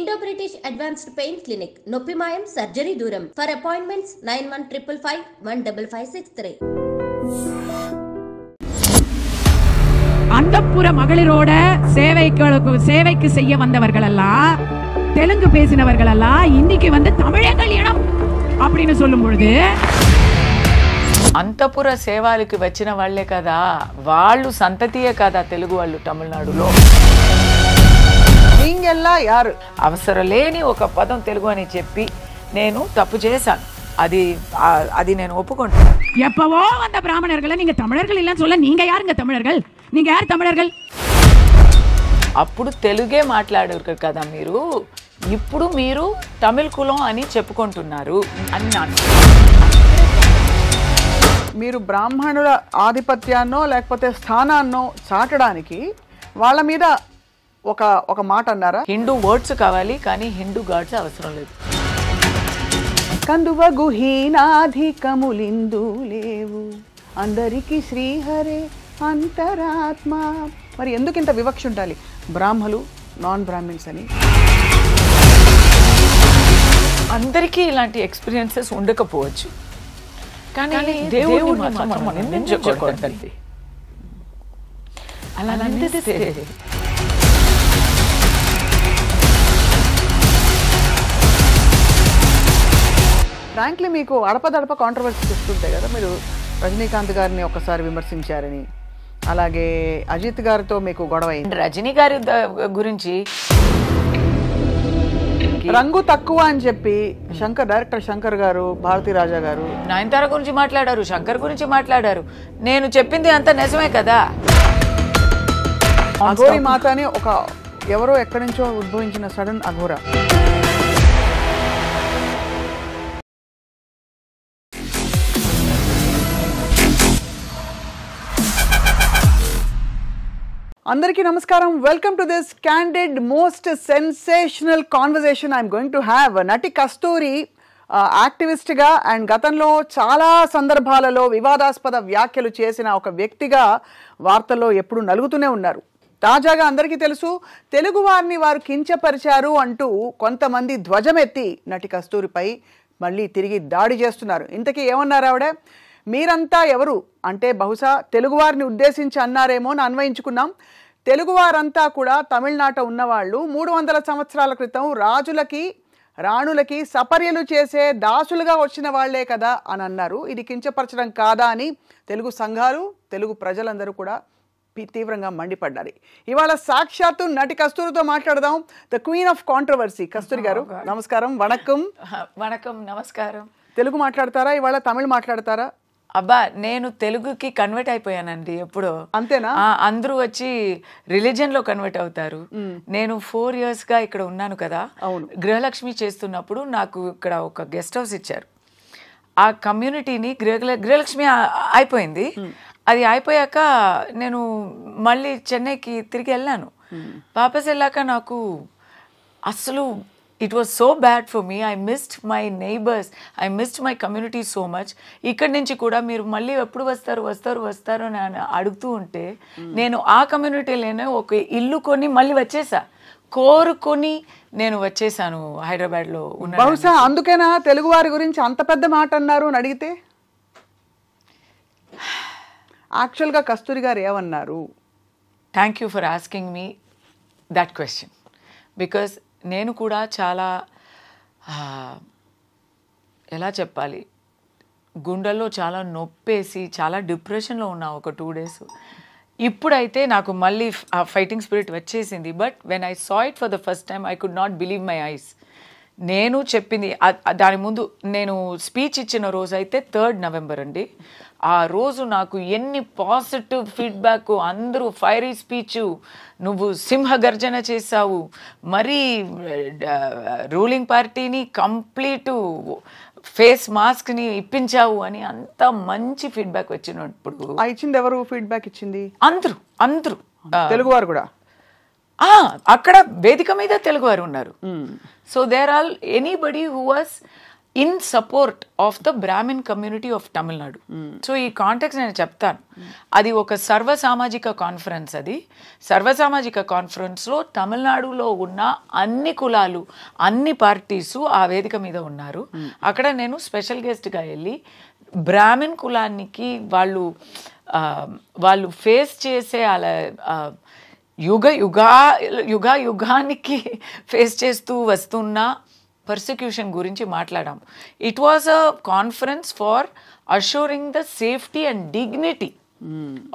Indo British advanced pain clinic நொப்பிமாயம் surgery தூரம் for appointments nine one triple five one double five six three அந்தப்புற மகளிரோட சேவைகளுக்கு சேவைக்கு செய்ய வந்தவர்கள் தெலுங்கு பேசினவர்கள் எல்லாம் இன்னைக்கு வந்து தமிழர்கள் இனம் அப்படின்னு சொல்லும் பொழுது அந்த புற சேவாலுக்கு வச்சின வாழ்லே கதா வாழும் சந்ததிய கதா தெலுங்கு வாழ்வு தமிழ்நாடுலோ நீங்கெல்லாம் యారు అవసరం లేని ఒక పదం తెలుగు అని చెప్పి నేను తప్పు చేశాను అది అది నేను ఒప్పుకుంటాను ఎప్పవో வந்த பிராமணர்களை நீங்க தமிழர்கள் இல்லைன்னு சொல்ல நீங்க யாருங்க தமிழர்கள் நீங்க யார் தமிழர்கள் అప్పుడు తెలుగే మాట్లాడారు కదా మీరు ఇప్పుడు మీరు తమిళ కులం అని చెప్పుకుంటున్నారు అని మీరు బ్రాహ్మణుల ఆధిపత్యాన్నో లేకపోతే స్థానాన్నో చాటడానికి వాళ్ళ మీద ఒక ఒక మాట అన్నారా హిందూ వర్డ్స్ కావాలి కానీ హిందూ గాడ్స్ అవసరం లేదు కందువ గుహీనాధికములిందు లేవు అందరికీ శ్రీహరే అంతరాత్మ మరి ఎందుకు ఇంత వివక్ష ఉండాలి బ్రాహ్మలు నాన్ బ్రాహ్మిన్స్ అని అందరికీ ఇలాంటి ఎక్స్పీరియన్సెస్ ఉండకపోవచ్చు కానీ దేవుడు అలా ఫ్రాంక్లీ మీకు అడపదడప కాంట్రవర్సీ వస్తుంటాయి కదా మీరు రజనీకాంత్ గారిని ఒకసారి విమర్శించారని అలాగే అజిత్ గారితో మీకు గొడవ అయింది రజనీ గారి గురించి రంగు తక్కువ అని చెప్పి శంకర్ డైరెక్టర్ శంకర్ గారు భారతీ రాజా గారు నయనతార గురించి మాట్లాడారు శంకర్ గురించి మాట్లాడారు నేను చెప్పింది అంత నిజమే కదా అఘోరి మాత అని ఒక ఎవరో ఎక్కడి నుంచో ఉద్భవించిన సడన్ అఘోరా అందరికీ నమస్కారం welcome to this candid most sensational conversation I'm going to have నటి కస్తూరి యాక్టివిస్ట్గా అండ్ గతంలో చాలా సందర్భాలలో వివాదాస్పద వ్యాఖ్యలు చేసిన ఒక వ్యక్తిగా వార్తల్లో ఎప్పుడు నలుగుతూనే ఉన్నారు తాజాగా అందరికీ తెలుసు తెలుగు వారిని వారు కించపరిచారు అంటూ కొంతమంది ధ్వజమెత్తి నటి కస్తూరిపై మళ్ళీ తిరిగి దాడి చేస్తున్నారు ఇంతకీ ఏమన్నారు ఆవిడ మీరంతా ఎవరు అంటే బహుశా తెలుగువారిని ఉద్దేశించి అన్నారేమో అని అన్వయించుకున్నాం తెలుగువారంతా కూడా తమిళనాట ఉన్నవాళ్ళు మూడు వందల సంవత్సరాల క్రితం రాజులకి రాణులకి సపర్యలు చేసే దాసులుగా వచ్చిన వాళ్లే కదా అని అన్నారు ఇది కించపరచడం కాదా అని తెలుగు సంఘాలు తెలుగు ప్రజలందరూ కూడా తీవ్రంగా మండిపడ్డారు ఇవాళ సాక్షాత్తు నటి కస్తూరితో మాట్లాడదాం the queen of controversy Kasturi గారు నమస్కారం వణకం వణకం నమస్కారం తెలుగు మాట్లాడతారా ఇవాళ తమిళ్ మాట్లాడతారా అబ్బా నేను తెలుగుకి కన్వర్ట్ అయిపోయానండి ఎప్పుడో అంతేనా అందరూ వచ్చి రిలీజన్ లో కన్వర్ట్ అవుతారు నేను ఫోర్ ఇయర్స్ గా ఇక్కడ ఉన్నాను కదా గృహలక్ష్మి చేస్తున్నప్పుడు నాకు ఇక్కడ ఒక గెస్ట్ హౌస్ ఇచ్చారు ఆ కమ్యూనిటీని గృహ గృహలక్ష్మి అయిపోయింది అది అయిపోయాక నేను మళ్ళీ చెన్నైకి తిరిగి వెళ్ళాను వాపస్ వెళ్ళాక నాకు అస్సలు it was so bad for me I missed my neighbours I missed my community so much ఇక్కడి నుంచి కూడా మీరు మళ్ళీ ఎప్పుడు వస్తారు వస్తారు వస్తారు అని అడుగుతూ ఉంటే నేను ఆ కమ్యూనిటీలోనే ఒక ఇల్లు కొని మళ్ళీ వచ్చేసా కోరుకొని నేను వచ్చేసాను హైదరాబాద్లో ఉన్న బహుశా అందుకేనా తెలుగు వారి గురించి అంత పెద్ద మాట అన్నారు అని అడిగితే యాక్చువల్గా కస్తూరి గారు ఏమన్నారు thank you for asking me that question because నేను కూడా చాలా ఎలా చెప్పాలి గుండెల్లో చాలా నొప్పేసి చాలా డిప్రెషన్లో ఉన్నా ఒక టూ డేస్ ఇప్పుడైతే నాకు మళ్ళీ ఆ ఫైటింగ్ స్పిరిట్ వచ్చేసింది but when I saw it for the first time I could not believe my eyes నేను చెప్పింది దాని ముందు నేను స్పీచ్ ఇచ్చిన రోజు అయితే థర్డ్ నవంబర్ అండి ఆ రోజు నాకు ఎన్ని పాజిటివ్ ఫీడ్బ్యాక్ అందరూ ఫైరీ స్పీచ్ నువ్వు సింహ గర్జన చేశావు మరీ రూలింగ్ పార్టీని కంప్లీట్ ఫేస్ మాస్క్ ని ఇప్పించావు అని అంత మంచి ఫీడ్బ్యాక్ వచ్చినప్పుడు ఇచ్చింది ఎవరు ఫీడ్బ్యాక్ ఇచ్చింది అందరూ అందరూ తెలుగువారు కూడా అక్కడ వేదిక మీద తెలుగు వారు ఉన్నారు so there all anybody who was in support of the Brahmin community of Tamil Nadu so ఈ కాంటాక్ట్స్ నేను చెప్తాను అది ఒక సర్వసామాజిక కాన్ఫరెన్స్ అది సర్వసామాజిక కాన్ఫరెన్స్లో తమిళనాడులో ఉన్న అన్ని కులాలు అన్ని పార్టీసు ఆ వేదిక మీద ఉన్నారు అక్కడ నేను స్పెషల్ గెస్ట్గా వెళ్ళి బ్రాహ్మిన్ కులానికి వాళ్ళు వాళ్ళు ఫేస్ చేసే అలా యుగ యుగా యుగ యుగానికి ఫేస్ చేస్తూ వస్తున్న పర్సిక్యూషన్ గురించి మాట్లాడాం it was a conference for assuring the safety and dignity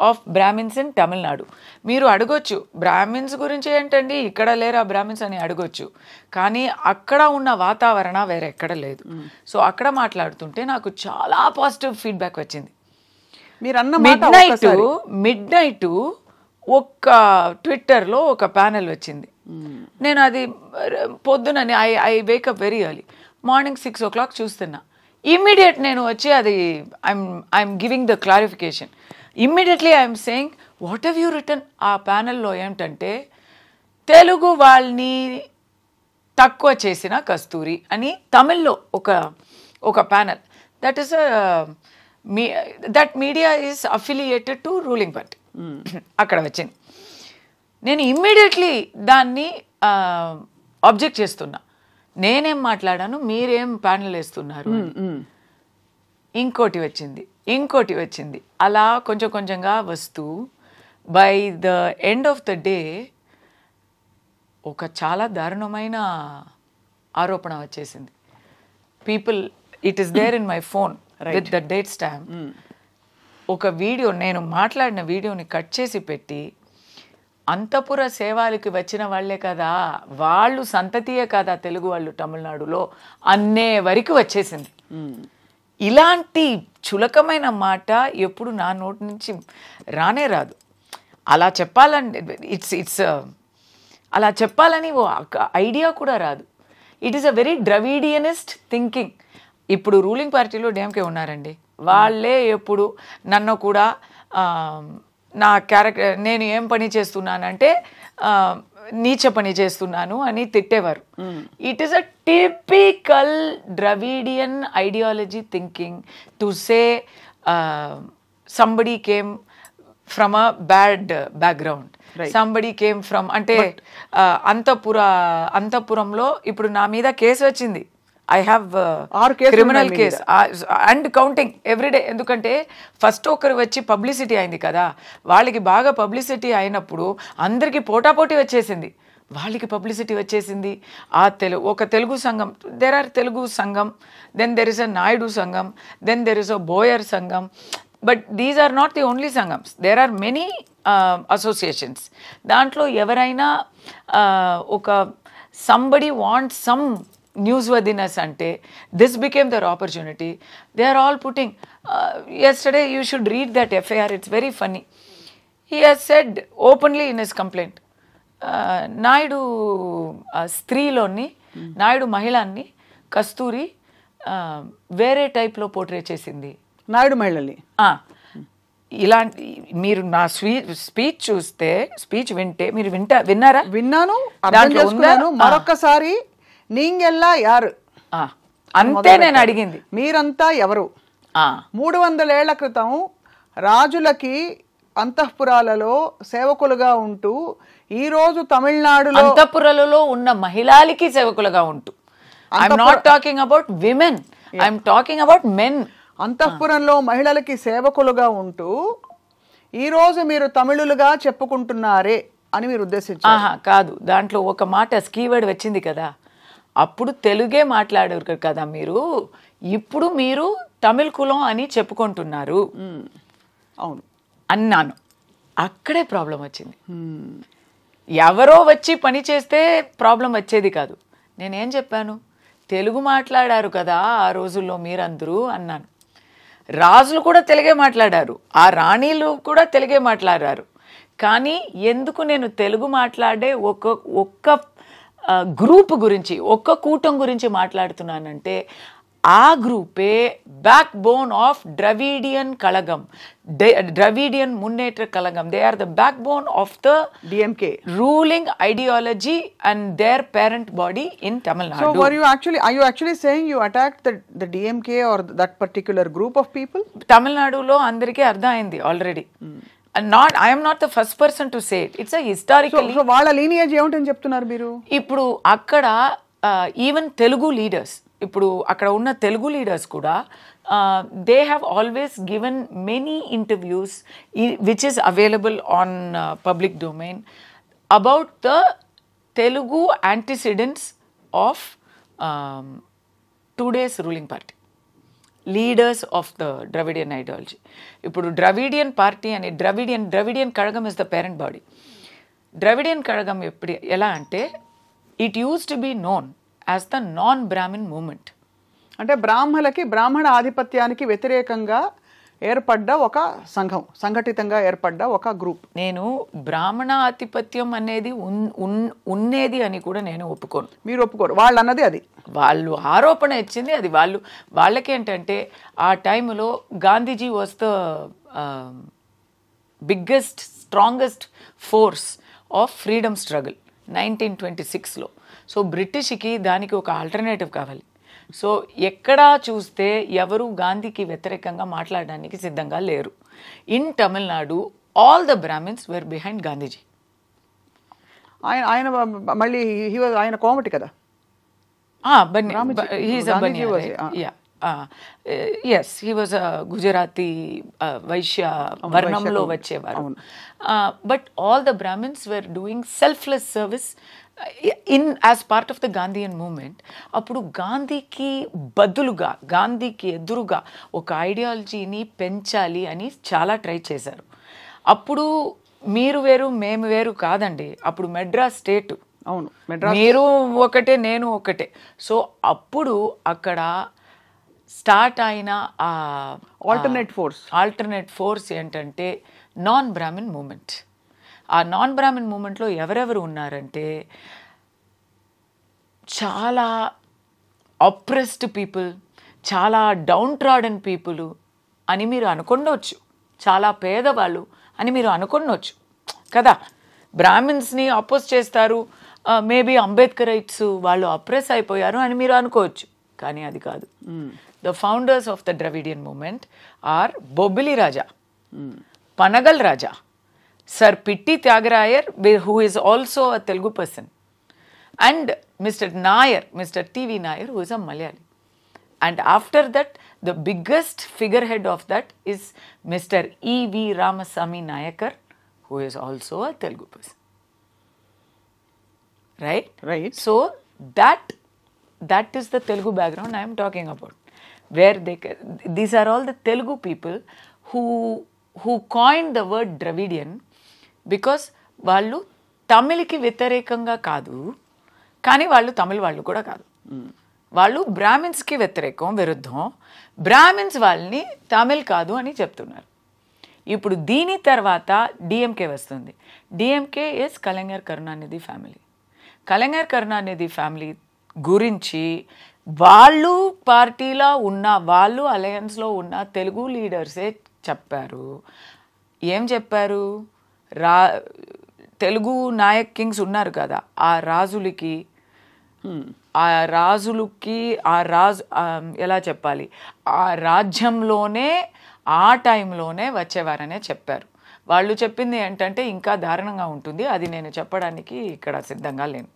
of Brahmins in Tamil Nadu మీరు అడగొచ్చు బ్రాహ్మిన్స్ గురించి ఏంటండి ఇక్కడ లేరా బ్రాహ్మిన్స్ అని అడగొచ్చు కానీ అక్కడ ఉన్న వాతావరణ వేరే ఎక్కడ లేదు సో అక్కడ మాట్లాడుతుంటే నాకు చాలా పాజిటివ్ ఫీడ్బ్యాక్ వచ్చింది మీరు అన్న మిడ్ నైట్ మిడ్ నైట్ ఒక్క ట్విట్టర్లో ఒక ప్యానెల్ వచ్చింది నేను అది పొద్దునని I I wake up very early morning six o'clock చూస్తున్నా ఇమ్మీడియట్ నేను వచ్చి అది I'm I'm giving the clarification immediately I'm saying what have you return ఆ ప్యానెల్లో ఏమిటంటే తెలుగు వాళ్ళని తక్కువ చేసిన కస్తూరి అని తమిళ్లో ఒక ఒక panel that is me that media is affiliated to ruling party అక్కడ వచ్చింది నేను ఇమ్మీడియట్లీ దాన్ని ఆబ్జెక్ట్ చేస్తున్నా నేనేం మాట్లాడాను మీరేం ప్యానల్ వేస్తున్నారు ఇంకోటి వచ్చింది ఇంకోటి వచ్చింది అలా కొంచెం కొంచెంగా వస్తూ by the end of the day ఒక చాలా దారుణమైన ఆరోపణ వచ్చేసింది people it is there in my phone with the date stamp ఒక వీడియో నేను మాట్లాడిన వీడియోని కట్ చేసి పెట్టి అంతపుర సేవాలకి వచ్చిన వాళ్లే కదా వాళ్ళు సంతతియే కదా తెలుగు వాళ్ళు తమిళనాడులో అన్నే వరకు వచ్చేసింది ఇలాంటి చులకమైన మాట ఎప్పుడు నా నోటి నుంచి రానే రాదు అలా చెప్పాలంటే ఇట్స్ ఇట్స్ uh, అలా చెప్పాలని ఓ ఐడియా కూడా రాదు it is a very Dravidianist thinking ఇప్పుడు రూలింగ్ పార్టీలో డేమ్కే ఉన్నారండి వాళ్ళే ఎప్పుడు నన్ను కూడా నా క్యారెక్టర్ నేను ఏం పని చేస్తున్నానంటే నీచ పని చేస్తున్నాను అని తిట్టేవారు it is a typical Dravidian ideology thinking to say somebody came from a bad background somebody came from అంటే అంతపుర అంతపురంలో ఇప్పుడు నా మీద కేసు వచ్చింది I have criminal case and counting everyday ఎందుకంటే ఫస్ట్ ఒకరు వచ్చి పబ్లిసిటీ అయింది కదా వాళ్ళకి బాగా పబ్లిసిటీ అయినప్పుడు అందరికీ పోటాపోటీ వచ్చేసింది వాళ్ళకి పబ్లిసిటీ వచ్చేసింది ఆ తెలుగు ఒక తెలుగు సంఘం దెర్ ఆర్ తెలుగు సంఘం then there is a Naidu సంఘం then there is a Boyar సంఘం but these are not the only సంఘమ్స్ దేర్ ఆర్ మెనీ అసోసియేషన్స్ దాంట్లో ఎవరైనా uh, ఒక సంబడి వాంట్ సమ్ న్యూస్ వదినస్ అంటే this became their opportunity they are all putting yesterday you should read that FIR it's very funny he he's said openly in his complaint Naidu స్త్రీలోని నాయుడు మహిళాన్ని Kasturi uh, వేరే టైప్లో portray చేసింది నాయుడు మహిళని ఇలాంటి మీరు నా స్వీ స్పీచ్ చూస్తే స్పీచ్ వింటే మీరు వింటా విన్నారా విన్నాను మరొకసారి నీంగెల్ల యారు అంతే నేను అడిగింది మీరంతా ఎవరు మూడు వందలేళ్ల క్రితం రాజులకి అంతఃపురాలలో సేవకులుగా ఉంటూ ఈ రోజు తమిళనాడులో అంతఃపురాలలో ఉన్న మహిళలకి సేవకులుగా ఉంటూ I'm not talking about women I'm talking about men అంతఃపురంలో మహిళలకి సేవకులుగా ఉంటూ ఈ రోజు మీరు తమిళులుగా చెప్పుకుంటున్నారే అని మీరు ఉద్దేశించారు కాదు దాంట్లో ఒక మాట స్కీవర్డ్ వచ్చింది కదా అప్పుడు తెలుగే మాట్లాడారు కదా మీరు ఇప్పుడు మీరు తమిళ్ కులం అని చెప్పుకుంటున్నారు అవును అన్నాను అక్కడే ప్రాబ్లం వచ్చింది ఎవరో వచ్చి పని చేస్తే ప్రాబ్లం వచ్చేది కాదు నేనేం చెప్పాను తెలుగు మాట్లాడారు కదా ఆ రోజుల్లో మీరందరూ అన్నాను రాజులు కూడా తెలుగే మాట్లాడారు ఆ రాణీలు కూడా తెలుగే మాట్లాడారు కానీ ఎందుకు నేను తెలుగు మాట్లాడే ఒక్క ఒక్క గ్రూప్ గురించి ఒక్క కూటం గురించి మాట్లాడుతున్నానంటే ఆ గ్రూపే backbone of Dravidian Kazhagam Dravidian Munnetra Kazhagam they are the backbone of the DMK ruling ideology and their parent body in Tamil Nadu are actually DMK are that particular group of people తమిళనాడులో అందరికీ అర్థం అయింది already not I'm not the first person to state it's historical వాళ్ళ lineage ఏమిటని చెప్తున్నారు మీరు ఇప్పుడు అక్కడ ఈవెన్ తెలుగు లీడర్స్ ఇప్పుడు అక్కడ ఉన్న తెలుగు లీడర్స్ కూడా they have always given many interviews which is available on public domain about the Telugu antecedents of today's ruling party leaders of the Dravidian ideology ఇప్పుడు ద్రవిడియన్ పార్టీ అనే Dravidian Dravidian Kazhagam is the parent body Dravidian Kazhagam ఎప్పుడు ఎలా అంటే it use to be known as the non Brahmin movement అంటే బ్రాహ్మణులకి బ్రాహ్మణ ఆధిపత్యానికి వ్యతిరేకంగా ఏర్పడ్డ ఒక సంఘం సంఘటితంగా ఏర్పడ్డ ఒక గ్రూప్ నేను బ్రాహ్మణ ఆధిపత్యం అనేది ఉన్నది అని కూడా నేను ఒప్పుకోను మీరు ఒప్పుకోరు వాళ్ళు అన్నది అది వాళ్ళు ఆరోపణ ఇచ్చింది అది వాళ్ళు వాళ్ళకేంటంటే ఆ టైంలో గాంధీజీ వస్తే biggest strongest force of freedom struggle nineteen twenty సిక్స్లో సో బ్రిటిష్కి దానికి ఒక ఆల్టర్నేటివ్ కావాలి సో ఎక్కడా చూస్తే ఎవరు గాంధీకి వ్యతిరేకంగా మాట్లాడడానికి సిద్ధంగా లేరు in Tamil Nadu all the Brahmins were behind Gandhiji ఆయన ఆయన మళ్ళీ ఆయన కోమటి కదా ఎస్ హీ వాజ్ గుజరాతీ వైశ్య వర్ణంలో వచ్చేవారు but all the Brahmins were doing selfless service in as part of the Gandhian movement అప్పుడు గాంధీకి బదులుగా గాంధీకి ఎదురుగా ఒక ఐడియాలజీని పెంచాలి అని చాలా ట్రై చేశారు అప్పుడు మీరు వేరు మేము వేరు కాదండి అప్పుడు మెడ్రాస్ స్టేట్ అవును మెడ్రాస్ మీరు ఒకటే నేను ఒకటే సో అప్పుడు అక్కడ స్టార్ట్ అయిన ఆల్టర్నేట్ ఫోర్స్ ఆల్టర్నేట్ ఫోర్స్ ఏంటంటే నాన్ బ్రాహ్మిన్ మూమెంట్ ఆ నాన్ బ్రాహ్మణ్ మూమెంట్లో ఎవరెవరు ఉన్నారంటే చాలా అప్రెస్డ్ పీపుల్ చాలా డౌన్ ట్రాడన్ పీపుల్ అని మీరు అనుకుండొచ్చు చాలా పేదవాళ్ళు అని మీరు అనుకుండొచ్చు కదా బ్రాహ్మిన్స్ని అపోజ్ చేస్తారు మేబీ అంబేద్కరైట్స్ వాళ్ళు అప్రెస్ అయిపోయారు అని మీరు అనుకోవచ్చు కానీ అది కాదు the founders of the Dravidian movement are Bobbili Raja Panagal Raja Sir Pitti Tyagarayer, who is also a Telugu person, and Mr. Nair, Mr. T.V. Nair, who is a Malayali. And after that, the biggest figurehead of that is Mr. E.V. Ramasamy Nayakar, who is also a Telugu person. Right? Right. So, that that is the Telugu background I am talking about. Where they these are all the Telugu people who who coined the word Dravidian because వాళ్ళు తమిళకి వ్యతిరేకంగా కాదు కానీ వాళ్ళు తమిళ వాళ్ళు కూడా కాదు వాళ్ళు బ్రాహ్మిన్స్కి వ్యతిరేకం విరుద్ధం బ్రాహ్మిన్స్ వాళ్ళని తమిళ్ కాదు అని చెప్తున్నారు ఇప్పుడు దీని తర్వాత డిఎంకే వస్తుంది DMK is Kalaignar Karunanidhi family Kalaignar Karunanidhi family గురించి వాళ్ళు పార్టీలో ఉన్న వాళ్ళు అలయన్స్లో ఉన్న తెలుగు లీడర్సే చెప్పారు ఏం చెప్పారు రా తెలుగు నాయక్ కింగ్స్ ఉన్నారు కదా ఆ రాజులకి ఆ రాజులకి ఆ రాజు ఎలా చెప్పాలి ఆ రాజ్యంలోనే ఆ టైంలోనే వచ్చేవారనే చెప్పారు వాళ్ళు చెప్పింది ఏంటంటే ఇంకా దారుణంగా ఉంటుంది అది నేను చెప్పడానికి ఇక్కడ సిద్ధంగా లేను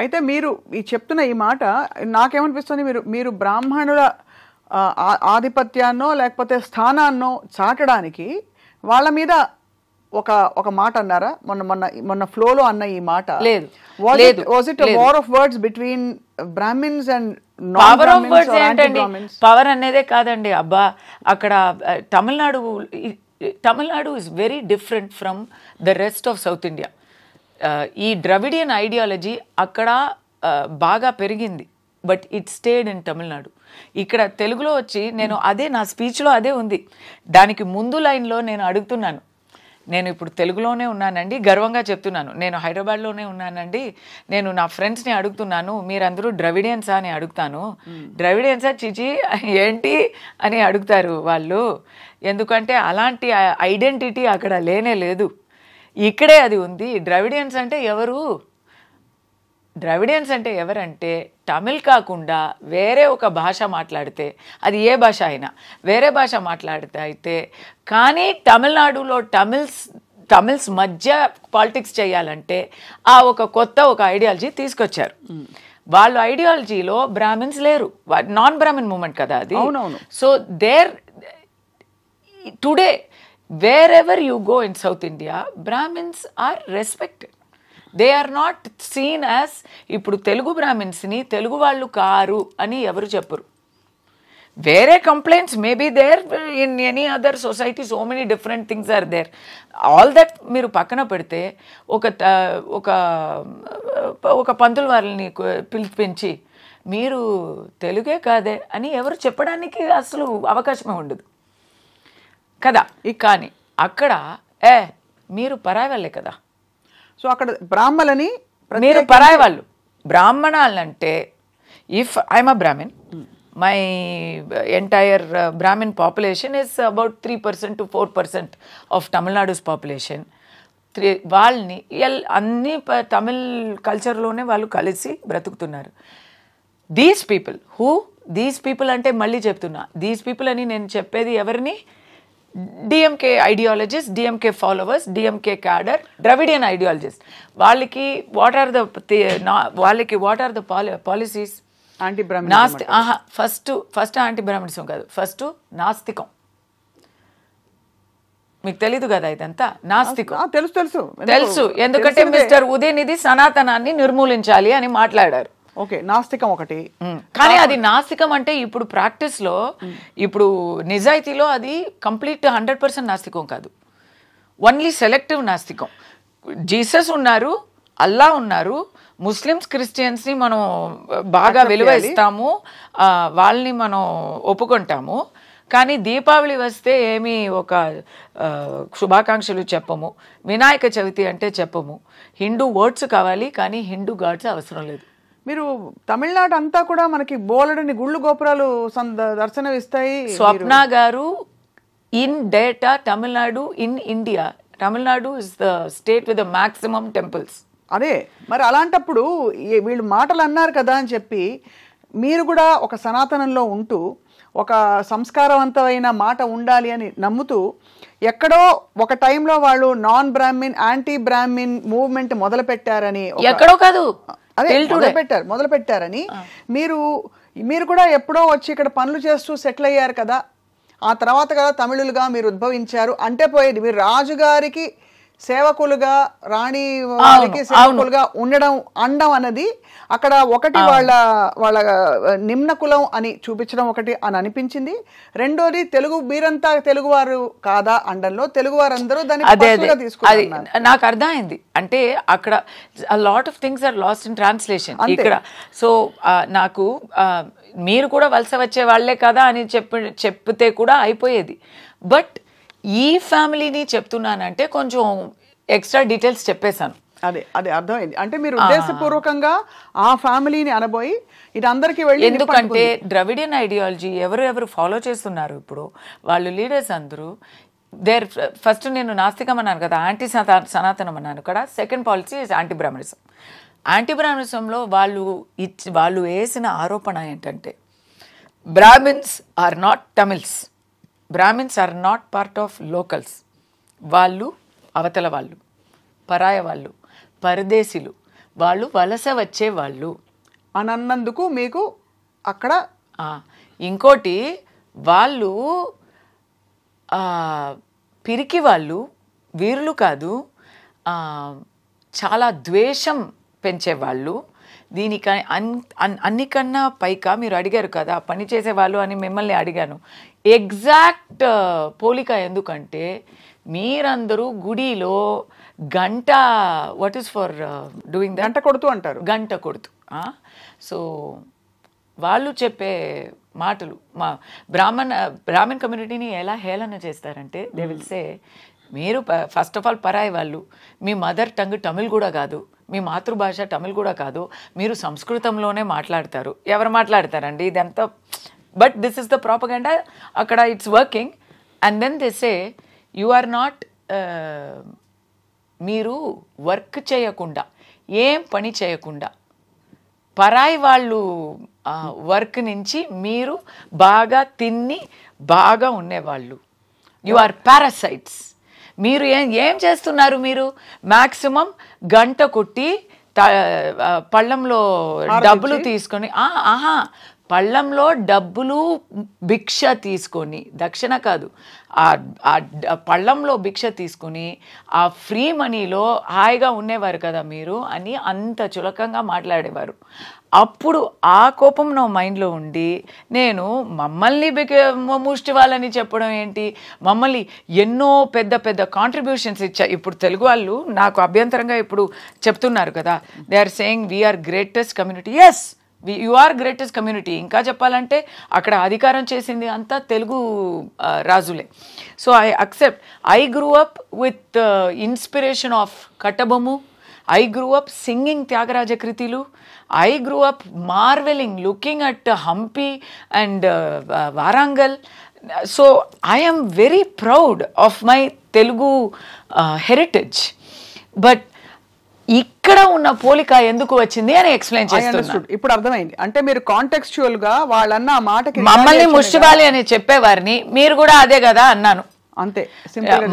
అయితే మీరు ఈ చెప్తున్న ఈ మాట నాకేమనిపిస్తుంది మీరు మీరు బ్రాహ్మణుల ఆధిపత్యాన్నో లేకపోతే స్థానాన్నో చాటడానికి వాళ్ళ మీద ఒక ఒక మాట అన్నారా మొన్న మొన్న మొన్న ఫ్లోలో అన్న ఈ మాట లేదు was it war of words between Brahmins and power of words ఏంటండి పవర్ అనేదే కాదండి అబ్బా అక్కడ Tamil Nadu Tamil Nadu is very different from the rest of south India ఈ ద్రవిడియన్ ఐడియాలజీ అక్కడ బాగా పెరిగింది but it stayed in Tamil Nadu ఇక్కడ తెలుగులో వచ్చి నేను అదే నా స్పీచ్లో అదే ఉంది దానికి ముందు లైన్లో నేను అడుగుతున్నాను నేను ఇప్పుడు తెలుగులోనే ఉన్నానండి గర్వంగా చెప్తున్నాను నేను హైదరాబాద్లోనే ఉన్నానండి నేను నా ఫ్రెండ్స్ని అడుగుతున్నాను మీరందరూ ద్రవిడియన్సా అని అడుగుతాను ద్రవిడియన్సా చిచి ఏంటి అని అడుగుతారు వాళ్ళు ఎందుకంటే అలాంటి ఐడెంటిటీ అక్కడ లేనే లేదు ఇక్కడే అది ఉంది ద్రవిడియన్స్ అంటే ఎవరు ద్రవిడియన్స్ అంటే ఎవరంటే తమిళ్ కాకుండా వేరే ఒక భాష మాట్లాడితే అది ఏ భాష అయినా వేరే భాష మాట్లాడితే అయితే కానీ తమిళనాడులో తమిళ్స్ తమిళ్స్ మధ్య పాలిటిక్స్ చేయాలంటే ఆ ఒక కొత్త ఒక ఐడియాలజీ తీసుకొచ్చారు hmm. వాళ్ళు ఐడియాలజీలో బ్రాహ్మిన్స్ లేరు నాన్ బ్రాహ్మిన్ మూమెంట్ కదా అది so there today wherever you go in south India Brahmins are respected they are not seen as ఇప్పుడు తెలుగు బ్రాహ్మిన్స్ని తెలుగు వాళ్ళు కారు అని ఎవరు చెప్పరు వేరే complaints maybe there in any other society so many different things are there all that మీరు పక్కన పెడితే ఒక ఒక ఒక పంతులు వారిని పిలిపించి మీరు తెలుగే కాదే అని ఎవరు చెప్పడానికి అసలు అవకాశమే ఉండదు కదా కానీ అక్కడ ఏ మీరు పరాయి కదా సో అక్కడ బ్రాహ్మణని మీరు పరాయి వాళ్ళు బ్రాహ్మణాలంటే if I'm a Brahmin my entire Brahmin population is about three percent to four percent of Tamil Nadu's population three వాళ్ళని ఎల్ అన్ని తమిళ్ కల్చర్లోనే వాళ్ళు కలిసి బ్రతుకుతున్నారు these people who these people అంటే మళ్ళీ చెప్తున్నా దీస్ పీపుల్ అని నేను చెప్పేది ఎవరిని DMK ideologist DMK followers DMK cadre Dravidian ideologist వాళ్ళకి వాట్ ఆర్ ద వాళ్ళకి what are the policies anti బ్రహ్మ నాస్తి ఫస్ట్ ఫస్ట్ ఆంటీ బ్రాహ్మణిసం కాదు ఫస్ట్ నాస్తికం మీకు తెలీదు కదా ఇదంతా నాస్తికం తెలుసు తెలుసు తెలుసు ఎందుకంటే మిస్టర్ ఉదయనిధి సనాతనాన్ని నిర్మూలించాలి అని మాట్లాడారు ఓకే నాస్తికం ఒకటి కానీ అది నాస్తికం అంటే ఇప్పుడు ప్రాక్టీస్ లో ఇప్పుడు నిజాయితీలో అది కంప్లీట్ హండ్రెడ్ పర్సెంట్ నాస్తికం కాదు ఓన్లీ సెలెక్టివ్ నాస్తికం జీసస్ ఉన్నారు అల్లా ఉన్నారు ముస్లిమ్స్ క్రిస్టియన్స్ని మనం బాగా విలువ ఇస్తాము వాళ్ళని మనం ఒప్పుకుంటాము కానీ దీపావళి వస్తే ఏమి ఒక శుభాకాంక్షలు చెప్పము వినాయక చవితి అంటే చెప్పము హిందూ వర్డ్స్ కావాలి కానీ హిందూ గాడ్స్ అవసరం లేదు మీరు తమిళనాడు అంతా కూడా మనకి బోలెడని గుళ్ళు గోపురాలు దర్శనం ఇస్తాయి స్వప్న గారు in data Tamil Nadu in India Tamil Nadu is the state with the maximum temples అదే మరి అలాంటప్పుడు వీళ్ళు మాటలు అన్నారు కదా అని చెప్పి మీరు కూడా ఒక సనాతనంలో ఉంటూ ఒక సంస్కారవంతమైన మాట ఉండాలి అని నమ్ముతూ ఎక్కడో ఒక టైంలో వాళ్ళు non Brahmin anti Brahmin movement మొదలు పెట్టారని ఎక్కడో కాదు అదే మొదలు పెట్టారు మొదలు పెట్టారని మీరు మీరు కూడా ఎప్పుడో వచ్చి ఇక్కడ పనులు చేస్తూ సెటిల్ అయ్యారు కదా ఆ తర్వాత కదా తమిళులుగా మీరు ఉద్భవించారు అంటే పోయేది మీరు రాజుగారికి సేవకులుగా రాణి వారికి సేవకులుగా ఉండడం అండం అన్నది అక్కడ ఒకటి వాళ్ళ వాళ్ళ నిమ్న కులం అని చూపించడం ఒకటి అని అనిపించింది రెండోది తెలుగు మీరంతా తెలుగువారు కాదా అండంలో తెలుగు వారందరూ దాన్ని తీసుకుని నాకు అర్థమైంది అంటే అక్కడ lot of things are lost in translation ఇక్కడ సో నాకు మీరు కూడా వలస వచ్చే వాళ్ళే కదా అని చెప్పి చెప్తే కూడా అయిపోయేది బట్ ఈ ఫ్యామిలీని చెప్తున్నానంటే కొంచెం ఎక్స్ట్రా డీటెయిల్స్ చెప్పేశాను అదే అదే అర్థమైంది అంటే మీరు ఉద్దేశపూర్వకంగా ఆ ఫ్యామిలీని అనబోయి ఇది అందరికి వెళ్ళి ఎందుకంటే ద్రవిడియన్ ఐడియాలజీ ఎవరు ఎవరు ఫాలో చేస్తున్నారు ఇప్పుడు వాళ్ళు లీడర్స్ అందరూ దేర్ ఫస్ట్ నేను నాస్తికం అన్నాను కదా యాంటీ సనాతనం అన్నాను కదా second policy is anti Brahminism anti బ్రాహ్మణిజంలో వాళ్ళు ఇచ్చి వాళ్ళు వేసిన ఆరోపణ ఏంటంటే Brahmins are not Tamils Brahmins are not part of locals వాళ్ళు అవతల వాళ్ళు పరాయ వాళ్ళు పరదేశీలు వాళ్ళు వలస వచ్చేవాళ్ళు అని అన్నందుకు మీకు అక్కడ ఇంకోటి వాళ్ళు పిరికి వాళ్ళు వీరులు కాదు చాలా ద్వేషం పెంచేవాళ్ళు దీనికి అన్నికన్నా పైగా మీరు అడిగారు కదా పని చేసేవాళ్ళు అని మిమ్మల్ని అడిగాను ఎగ్జాక్ట్ పోలిక ఎందుకంటే మీరందరూ గుడిలో గంట వాట్ ఈస్ ఫర్ డూయింగ్ గంట కొడుతూ అంటారు గంట కొడుతూ సో వాళ్ళు చెప్పే మాటలు మా బ్రాహ్మణ బ్రాహ్మణ్ కమ్యూనిటీని ఎలా హేళన చేస్తారంటే దే విల్ సే మీరు ఫస్ట్ ఆఫ్ ఆల్ పరాయి వాళ్ళు మీ మదర్ టంగ్ తమిళ్ కూడా కాదు మీ మాతృభాష తమిళ్ కూడా కాదు మీరు సంస్కృతంలోనే మాట్లాడతారు ఎవరు మాట్లాడతారండి ఇదంతా but this is the propaganda అక్కడ it's working and then this a you are not మీరు వర్క్ చేయకుండా ఏం పని చేయకుండా పరాయి వాళ్ళు వర్క్ నుంచి మీరు బాగా తిన్ని బాగా ఉండేవాళ్ళు యు ఆర్ పారాసైట్స్ మీరు ఏం ఏం చేస్తున్నారు మీరు మ్యాక్సిమం గంట కొట్టి పళ్ళంలో డబ్బులు తీసుకొని ఆహా పళ్ళంలో డబ్బులు భిక్ష తీసుకొని దక్షిణ కాదు ఆ పళ్ళంలో భిక్ష తీసుకుని ఆ ఫ్రీ మనీలో హాయిగా ఉండేవారు కదా మీరు అని అంత చులకంగా మాట్లాడేవారు అప్పుడు ఆ కోపం నా మైండ్లో ఉండి నేను మమ్మల్ని ముష్టి వాళ్ళని చెప్పడం ఏంటి మమ్మల్ని ఎన్నో పెద్ద పెద్ద కాంట్రిబ్యూషన్స్ ఇచ్చా ఇప్పుడు తెలుగు వాళ్ళు నాకు అభ్యంతరంగా ఇప్పుడు చెప్తున్నారు కదా they are saying we are greatest community yes you are greatest community ఇంకా చెప్పాలంటే అక్కడ అధికారం చేసింది అంతా తెలుగు రాజులే so I accept I grew up with inspiration of Kattabomman I grew up singing Thyagaraja కృతిలు I grew up marveling looking at Hampi and Warangal so I'm very proud of my Telugu heritage but ఇక్కడ ఉన్న పోలిక ఎందుకు వచ్చింది అని ఎక్స్ప్లెయిన్ చేస్తున్నాడు ఇప్పుడు అర్థమైంది అంటే మీరు కాంటెక్చువల్ గా వాళ్ళన్న ఆ మాటకి మమ్మల్ని ముష్టివాలి అని చెప్పేవారిని మీరు కూడా అదే కదా అన్నాను అంతే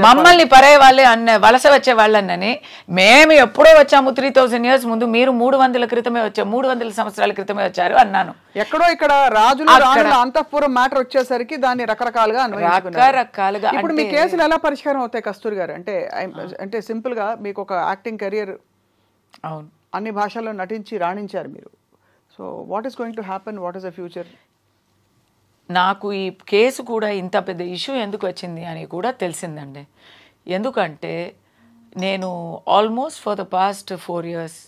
మమ్మల్ని పరే వాళ్ళే అన్న వలస వచ్చే వాళ్ళన్నని మేము ఎప్పుడో వచ్చాము త్రీ థౌసండ్ ఇయర్స్ ముందు మీరు మూడు వందల క్రితమే వచ్చారు మూడు వందల సంవత్సరాల క్రితమే వచ్చారు అన్నాను ఎక్కడో ఇక్కడ రాజు రాజుల అంతఃపురం మ్యాటర్ వచ్చేసరికి దాన్ని రకరకాలుగా రకరకాలుగా ఇప్పుడు మీ కేసులు ఎలా పరిష్కారం అవుతాయి కస్తూరి గారు అంటే అంటే సింపుల్ గా మీకు ఒక యాక్టింగ్ కెరియర్ అవును అన్ని భాషల్లో నటించి రాణించారు మీరు so what is going to happen what is the future నాకు ఈ కేసు కూడా ఇంత పెద్ద ఇష్యూ ఎందుకు వచ్చింది అని కూడా తెలిసిందండి ఎందుకంటే నేను almost for the past four years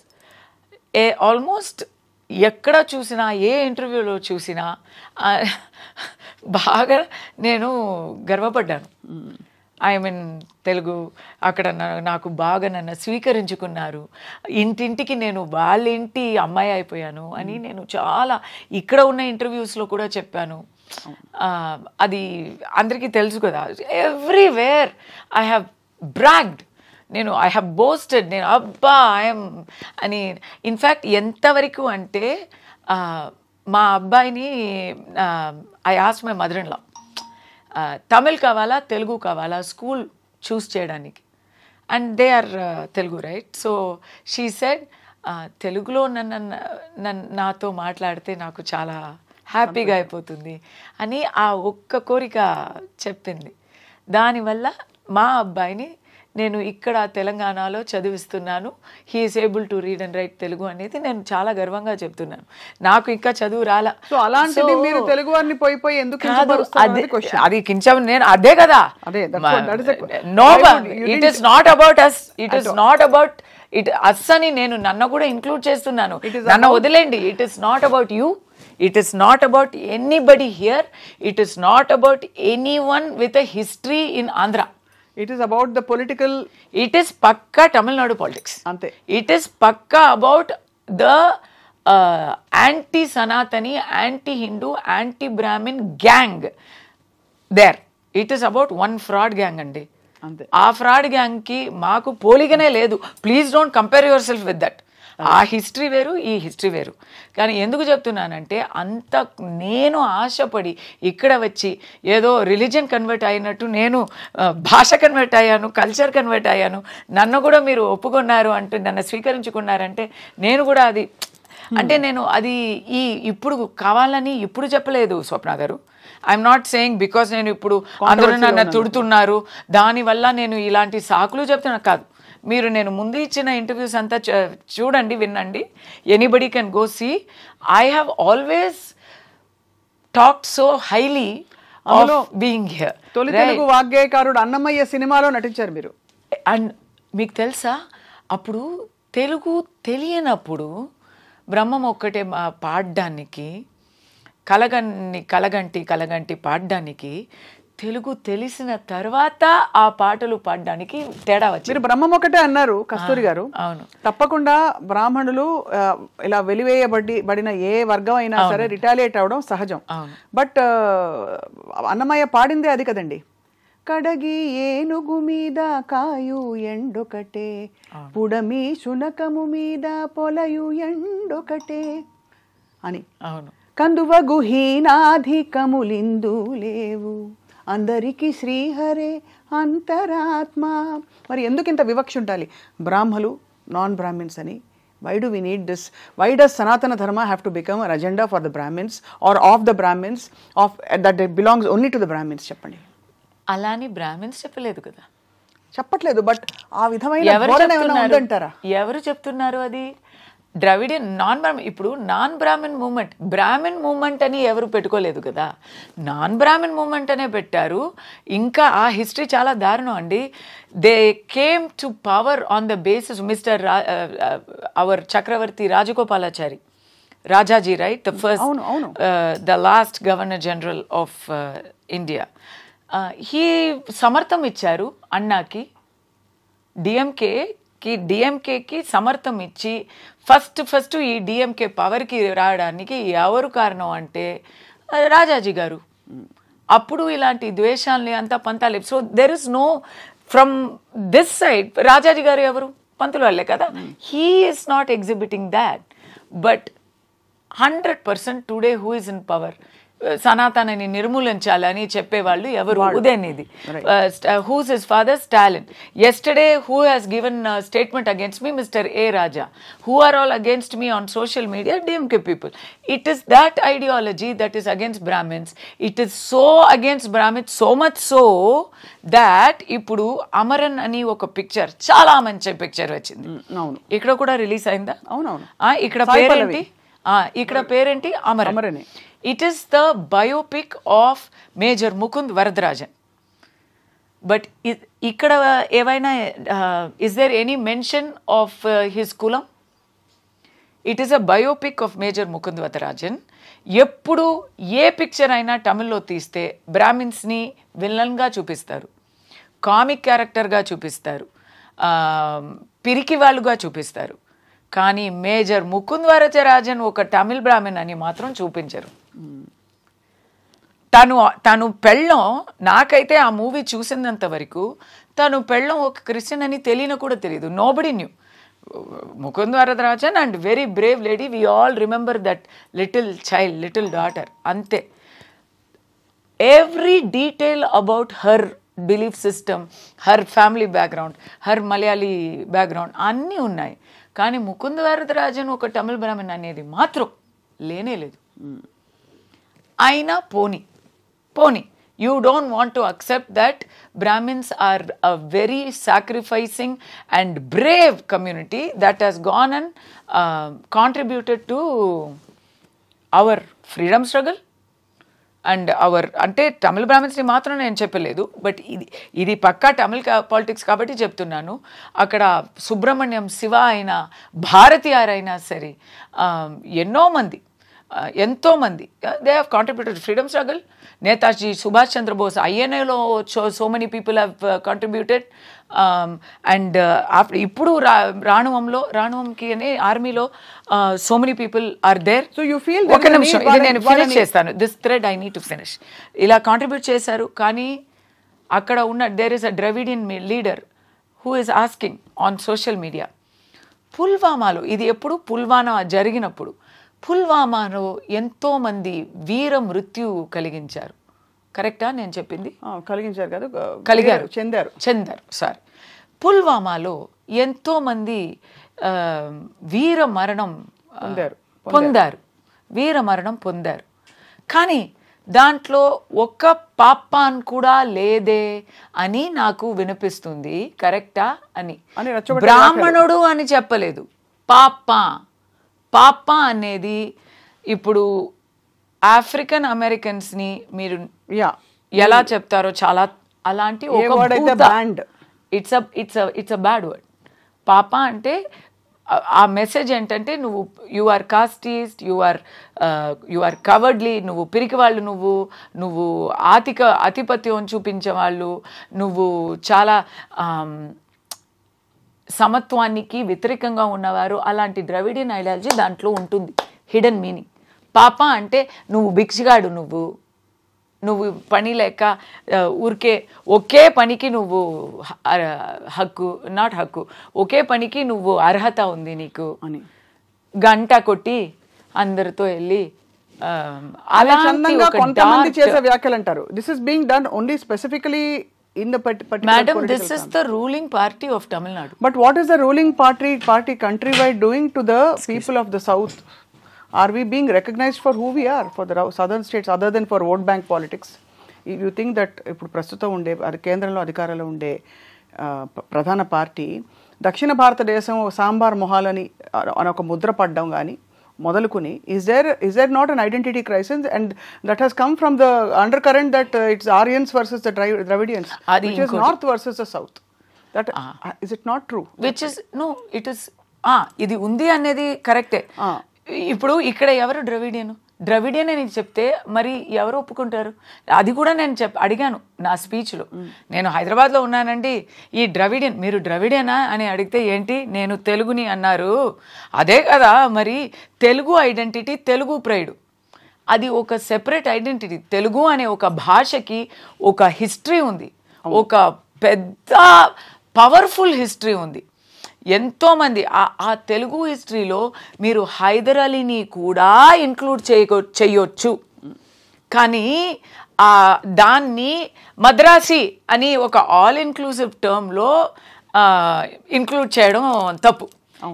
uh almost ఎక్కడ చూసినా ఏ ఇంటర్వ్యూలో చూసినా బాగా నేను గర్వపడ్డాను hmm. ఐ మీన్ తెలుగు అక్కడ నాకు బాగా నన్ను స్వీకరించుకున్నారు ఇంటింటికి నేను వాళ్ళ ఇంటి అమ్మాయి అయిపోయాను అని నేను చాలా ఇక్కడ ఉన్న ఇంటర్వ్యూస్లో కూడా చెప్పాను అది అందరికీ తెలుసు కదా ఎవ్రీవేర్ ఐ హ్యావ్ బ్రాగ్డ్ నేను ఐ హ్యావ్ బోస్టెడ్ నేను అబ్బా ఐఎమ్ అని ఇన్ఫ్యాక్ట్ ఎంతవరకు అంటే మా అబ్బాయిని I as my mother in law Tamil కావాలా తెలుగు కావాలా స్కూల్ చూస్ చేయడానికి and they are Telugu right so she said తెలుగులో నన్ను నన్ను నాతో మాట్లాడితే నాకు చాలా హ్యాపీగా అయిపోతుంది అని ఆ ఒక్క కోరిక చెప్పింది దానివల్ల మా అబ్బాయిని నేను ఇక్కడ తెలంగాణలో చదివిస్తున్నాను he is able to read and write Telugu అనేది నేను చాలా గర్వంగా చెప్తున్నాను నాకు ఇంకా చదువు రాలా సో అలాంటిది మీరు తెలుగు పోయి అది నేను అదే కదా it is not about us it is not about it us అని నేను నన్న కూడా ఇంక్లూడ్ చేస్తున్నాను నన్ను వదిలేండి it is not about you it is not about anybody here it is not about any one with a history in Andhra it is about the political it is పక్కా Tamil Nadu politics అంతే it is పక్కా about the anti సనాతని anti Hindu anti Brahmin gang there it is about one fraud gang అండి అంతే ఆ fraud గ్యాంగ్కి మాకు పోలికనే లేదు please don't compare yourself with that ఆ హిస్టరీ వేరు ఈ హిస్టరీ వేరు కానీ ఎందుకు చెప్తున్నానంటే అంత నేను ఆశపడి ఇక్కడ వచ్చి ఏదో రిలీజన్ కన్వర్ట్ అయినట్టు నేను భాష కన్వర్ట్ అయ్యాను కల్చర్ కన్వర్ట్ అయ్యాను నన్ను కూడా మీరు ఒప్పుకున్నారు అంటూ నన్ను స్వీకరించుకున్నారంటే నేను కూడా అది అంటే నేను అది ఈ ఇప్పుడు కావాలని ఇప్పుడు చెప్పలేదు స్వప్న గారు ఐఎమ్ నాట్ సేయింగ్ బికాస్ నేను ఇప్పుడు అందరూ నన్ను తుడుతున్నారు దానివల్ల నేను ఇలాంటి సాకులు చెప్తున్నా కాదు మీరు నేను ముందు ఇచ్చిన ఇంటర్వ్యూస్ అంతా చూడండి వినండి anybody can go see I have always talk so highly being here తొలి తెలుగు వాగ్గేయకారుడు అన్నమయ్య సినిమాలో నటించారు మీరు అండ్ మీకు తెలుసా అప్పుడు తెలుగు తెలియనప్పుడు బ్రహ్మం ఒక్కటే పాడడానికి కలగన్ని కలగంటి కలగంటి పాడడానికి తెలుగు తెలిసిన తర్వాత ఆ పాటలు పాడడానికి తేడా వచ్చింది మీరు బ్రహ్మం ఒకటే అన్నారు కస్తూరి గారు అవును తప్పకుండా బ్రాహ్మణులు ఇలా వెలివేయబడి బడిన ఏ వర్గం అయినా సరే రిటాలియేట్ అవడం సహజం బట్ అన్నమయ్య పాడిందే అది కదండి కడగి ఏనుగు మీద కాయు ఎండొకటే పుడమి శునకము మీద పొలయు ఎండొకటే అని అవును కందువగు లేవు అందరికీ శ్రీహరే అంతరాత్మ మరి ఎందుకు ఇంత వివక్ష ఉండాలి బ్రాహ్మలు నాన్ బ్రాహ్మిన్స్ అని why do we need this why does Sanatana Dharma have to become an agenda for the Brahmins are of the Brahmins of that belongs only to the Brahmins చెప్పండి అలానే బ్రాహ్మిన్స్ చెప్పలేదు కదా చెప్పట్లేదు బట్ ఆ విధమైన ఎవరు చెప్తున్నారు అది ద్రవిడియన్ నాన్ బ్రాహ్మణ్ ఇప్పుడు non Brahmin movement Brahmin movement అని ఎవరు పెట్టుకోలేదు కదా నాన్ బ్రాహ్మణ్ మూమెంట్ అనే పెట్టారు ఇంకా ఆ హిస్టరీ చాలా దారుణం అండి they came to power on the basis mister our Chakravarthi Rajagopalachari Rajaji right the first the last governor general of India ఈ సమర్థం ఇచ్చారు అన్నాకి డిఎంకే కి డిఎంకేకి సమర్థం ఇచ్చి ఫస్ట్ ఫస్ట్ ఈ డిఎంకే పవర్కి రావడానికి ఎవరు కారణం అంటే రాజాజీ గారు అప్పుడు ఇలాంటి ద్వేషాలని అంతా పంతాలు so there is no from this side Rajaji గారు ఎవరు పంతులు వాళ్ళే కదా he is not exhibiting that but hundred percent today who is in power సనాతనని నిర్మూలించాలని చెప్పేవాళ్ళు ఎవరు Udhayanidhi whose is father Stalin yesterday who has given statement against me mister A Raja who are all against me on social media DMK people it is that ideology that is against Brahmins it is so against Brahmins so much so that ఇప్పుడు అమరన్ అని ఒక picture చాలా మంచి picture వచ్చింది అవును ఇక్కడ కూడా release అయిందా అవునవును ఇక్కడ పేరేంటి ఇక్కడ పేరేంటి అమరన్ అమరనే it is the biopic of major Mukund Varadarajan but ఇక్కడ ఏవైనా is there any mention of his కులం it is a biopic of major Mukund Varadarajan ఎప్పుడు ఏ పిక్చర్ అయినా తమిళ్లో తీస్తే బ్రాహ్మిన్స్ని విలన్గా చూపిస్తారు కామిక్ క్యారెక్టర్గా చూపిస్తారు పిరికి వాళ్ళుగా చూపిస్తారు కానీ మేజర్ ముకుంద్ వరచరాజన్ ఒక తమిళ్ బ్రాహ్మణ్ అని మాత్రం చూపించరు తను తను పెళ్ళం నాకైతే ఆ మూవీ చూసినంత వరకు తను పెళ్ళం ఒక క్రిస్టియన్ అని తెలియని కూడా తెలియదు nobody knew Mukund Varadarajan and very brave lady we all remember that little child little daughter అంతే every detail about her belief system her family background her Malayali background అన్నీ ఉన్నాయి కానీ ముకుంద వరదరాజన్ ఒక తమిళ బ్రాహ్మణ్ అనేది మాత్రం లేనే లేదు hmm. అయినా పోని పోని you don't want to accept that Brahmins are a very sacrificing and brave community that has gone and contributed to our freedom struggle and our అంటే తమిళ బ్రాహ్మిన్స్ని మాత్రం నేను చెప్పలేదు బట్ ఇది ఇది పక్కా తమిళ పాలిటిక్స్ కాబట్టి చెప్తున్నాను అక్కడ సుబ్రహ్మణ్యం శివ అయినా భారతీయారైనా సరే ఎన్నో మంది ఎంతోమంది they have contributed freedom struggle Netaji Subhash Chandra Bose ఐఎన్ఏలో so many people have contributed and after ఇప్పుడు రా రాణువంలో రాణువంకి అనే ఆర్మీలో so many people are there so you feel ఒక నిమిషం ఇది నేను ఫినిష్ చేస్తాను this thread I need to finish ఇలా కాంట్రిబ్యూట్ చేశారు కానీ అక్కడ ఉన్న there is a Dravidian leader who is asking on social media పుల్వామాలో ఇది ఎప్పుడు పుల్వామా జరిగినప్పుడు పుల్వామాలో ఎంతో మంది వీర మృత్యు కలిగించారు కరెక్టా నేను చెప్పింది కలిగించారు కదా కలిగారు చెందారు చెందారు సారీ పుల్వామాలో ఎంతో మంది వీర మరణం పొందారు పొందారు వీర మరణం పొందారు కానీ దాంట్లో ఒక్క పాపాన్ కూడా లేదే అని నాకు వినిపిస్తుంది కరెక్టా అని బ్రాహ్మణుడు అని చెప్పలేదు పాప పాప అనేది ఇప్పుడు ఆఫ్రికన్ అమెరికన్స్ని మీరు యా ఎలా చెప్తారో చాలా అలాంటి band it's it's it's a bad word పాప అంటే ఆ మెసేజ్ ఏంటంటే నువ్వు you are casteist you are you are cowardly నువ్వు పిరికి వాళ్ళు నువ్వు నువ్వు ఆతిక ఆధిపత్యం చూపించే వాళ్ళు నువ్వు చాలా um, సమత్వానికి వ్యతిరేకంగా ఉన్నవారు అలాంటి ద్రవిడియన్ ఐడియాలజీ దాంట్లో ఉంటుంది హిడెన్ మీనింగ్ పాప అంటే నువ్వు భిక్షగాడు నువ్వు నువ్వు పని లేక ఊరికే ఒకే పనికి నువ్వు హక్కు నాట్ హక్కు ఒకే పనికి నువ్వు అర్హత ఉంది నీకు అని గంట కొట్టి అందరితో వెళ్ళి అలా చేసే వ్యాఖ్యలు అంటారు this is being done only specifically in the particular Madam, this is country. the ruling party of Tamil Nadu. But what is the ruling party, party countrywide doing to the Excuse people me. of the south? Are we being recognized for who we are for the southern states other than for vote bank politics? If you think that ఇప్పుడు ప్రస్తుతం ఉండే అది కేంద్రంలో అధికారంలో ఉండే ప్రధాన party దక్షిణ భారతదేశం సాంబార్ మొహాలని అని ఒక ముద్ర పడ్డం కానీ మొదలుకుని is there is there not an identity crisis and that has come from the undercurrent that it's Aryans versus the dry Dravidians north versus the south that is it not true which is no it is ఇది ఉంది అనేది కరెక్టే ah. ఇప్పుడు ఇక్కడ ఎవరు Dravidian Dravidian అని చెప్తే మరి ఎవరు ఒప్పుకుంటారు అది కూడా నేను చెప్ అడిగాను నా స్పీచ్లో నేను హైదరాబాద్లో ఉన్నానండి ఈ ద్రవిడియన్ మీరు ద్రవిడేనా అని అడిగితే ఏంటి నేను తెలుగుని అన్నారు అదే కదా మరి తెలుగు ఐడెంటిటీ తెలుగు ప్రైడ్ అది ఒక సెపరేట్ ఐడెంటిటీ తెలుగు అనే ఒక భాషకి ఒక హిస్టరీ ఉంది ఒక పెద్ద పవర్ఫుల్ హిస్టరీ ఉంది ఎంతోమంది ఆ తెలుగు హిస్టరీలో మీరు హైదర్ అలీని కూడా ఇంక్లూడ్ చేయకో చేయొచ్చు కానీ ఆ దాన్ని మద్రాసి అని ఒక ఆల్ ఇన్క్లూసివ్ టర్మ్లో ఇంక్లూడ్ చేయడం తప్పు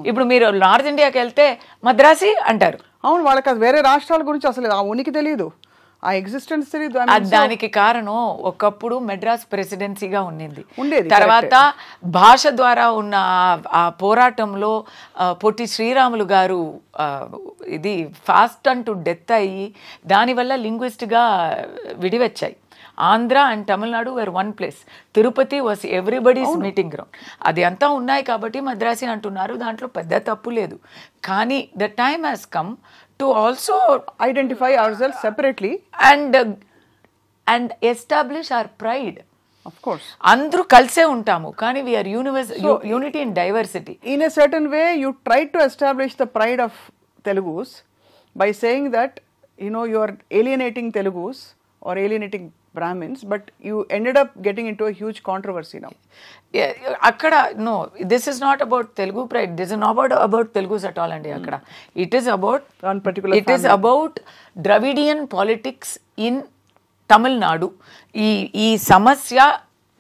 ఇప్పుడు మీరు నార్త్ ఇండియాకి వెళ్తే మద్రాసి అంటారు అవును వాళ్ళకి వేరే రాష్ట్రాల గురించి అసలు ఆ ఉనికి తెలియదు ఆ ఎగ్జిస్టెన్స్ దానికి కారణం ఒకప్పుడు మెడ్రాస్ ప్రెసిడెన్సీగా ఉండింది ఉండేది తర్వాత భాష ద్వారా ఉన్న ఆ పోరాటంలో పొట్టి శ్రీరాములు గారు ఇది ఫాస్ట్ అంటూ డెత్ అయ్యి దానివల్ల లింగ్విస్ట్గా విడివచ్చాయి Andhra and Tamil Nadu where one place Tirupati was everybody's meeting ground అది అంతా ఉన్నాయి కాబట్టి మద్రాసి అంటున్నారు దాంట్లో పెద్ద తప్పు లేదు కానీ the time has come to also identify hmm. ourselves separately and uh, and establish our pride of course అందరూ కలిసే ఉంటాము కానీ we universe unity in diversity in a certain way you try to establish the pride of Telugus by saying that you know you are alienating Telugus are alienating Brahmins, but you ended up getting into a huge controversy now. Yeah, akkada, no, this is not about Telugu pride. This is not about, about Telugus at all, and mm. akkada. It is about one particular. It family. is about Dravidian politics in Tamil Nadu. ఈ ఈ సమస్య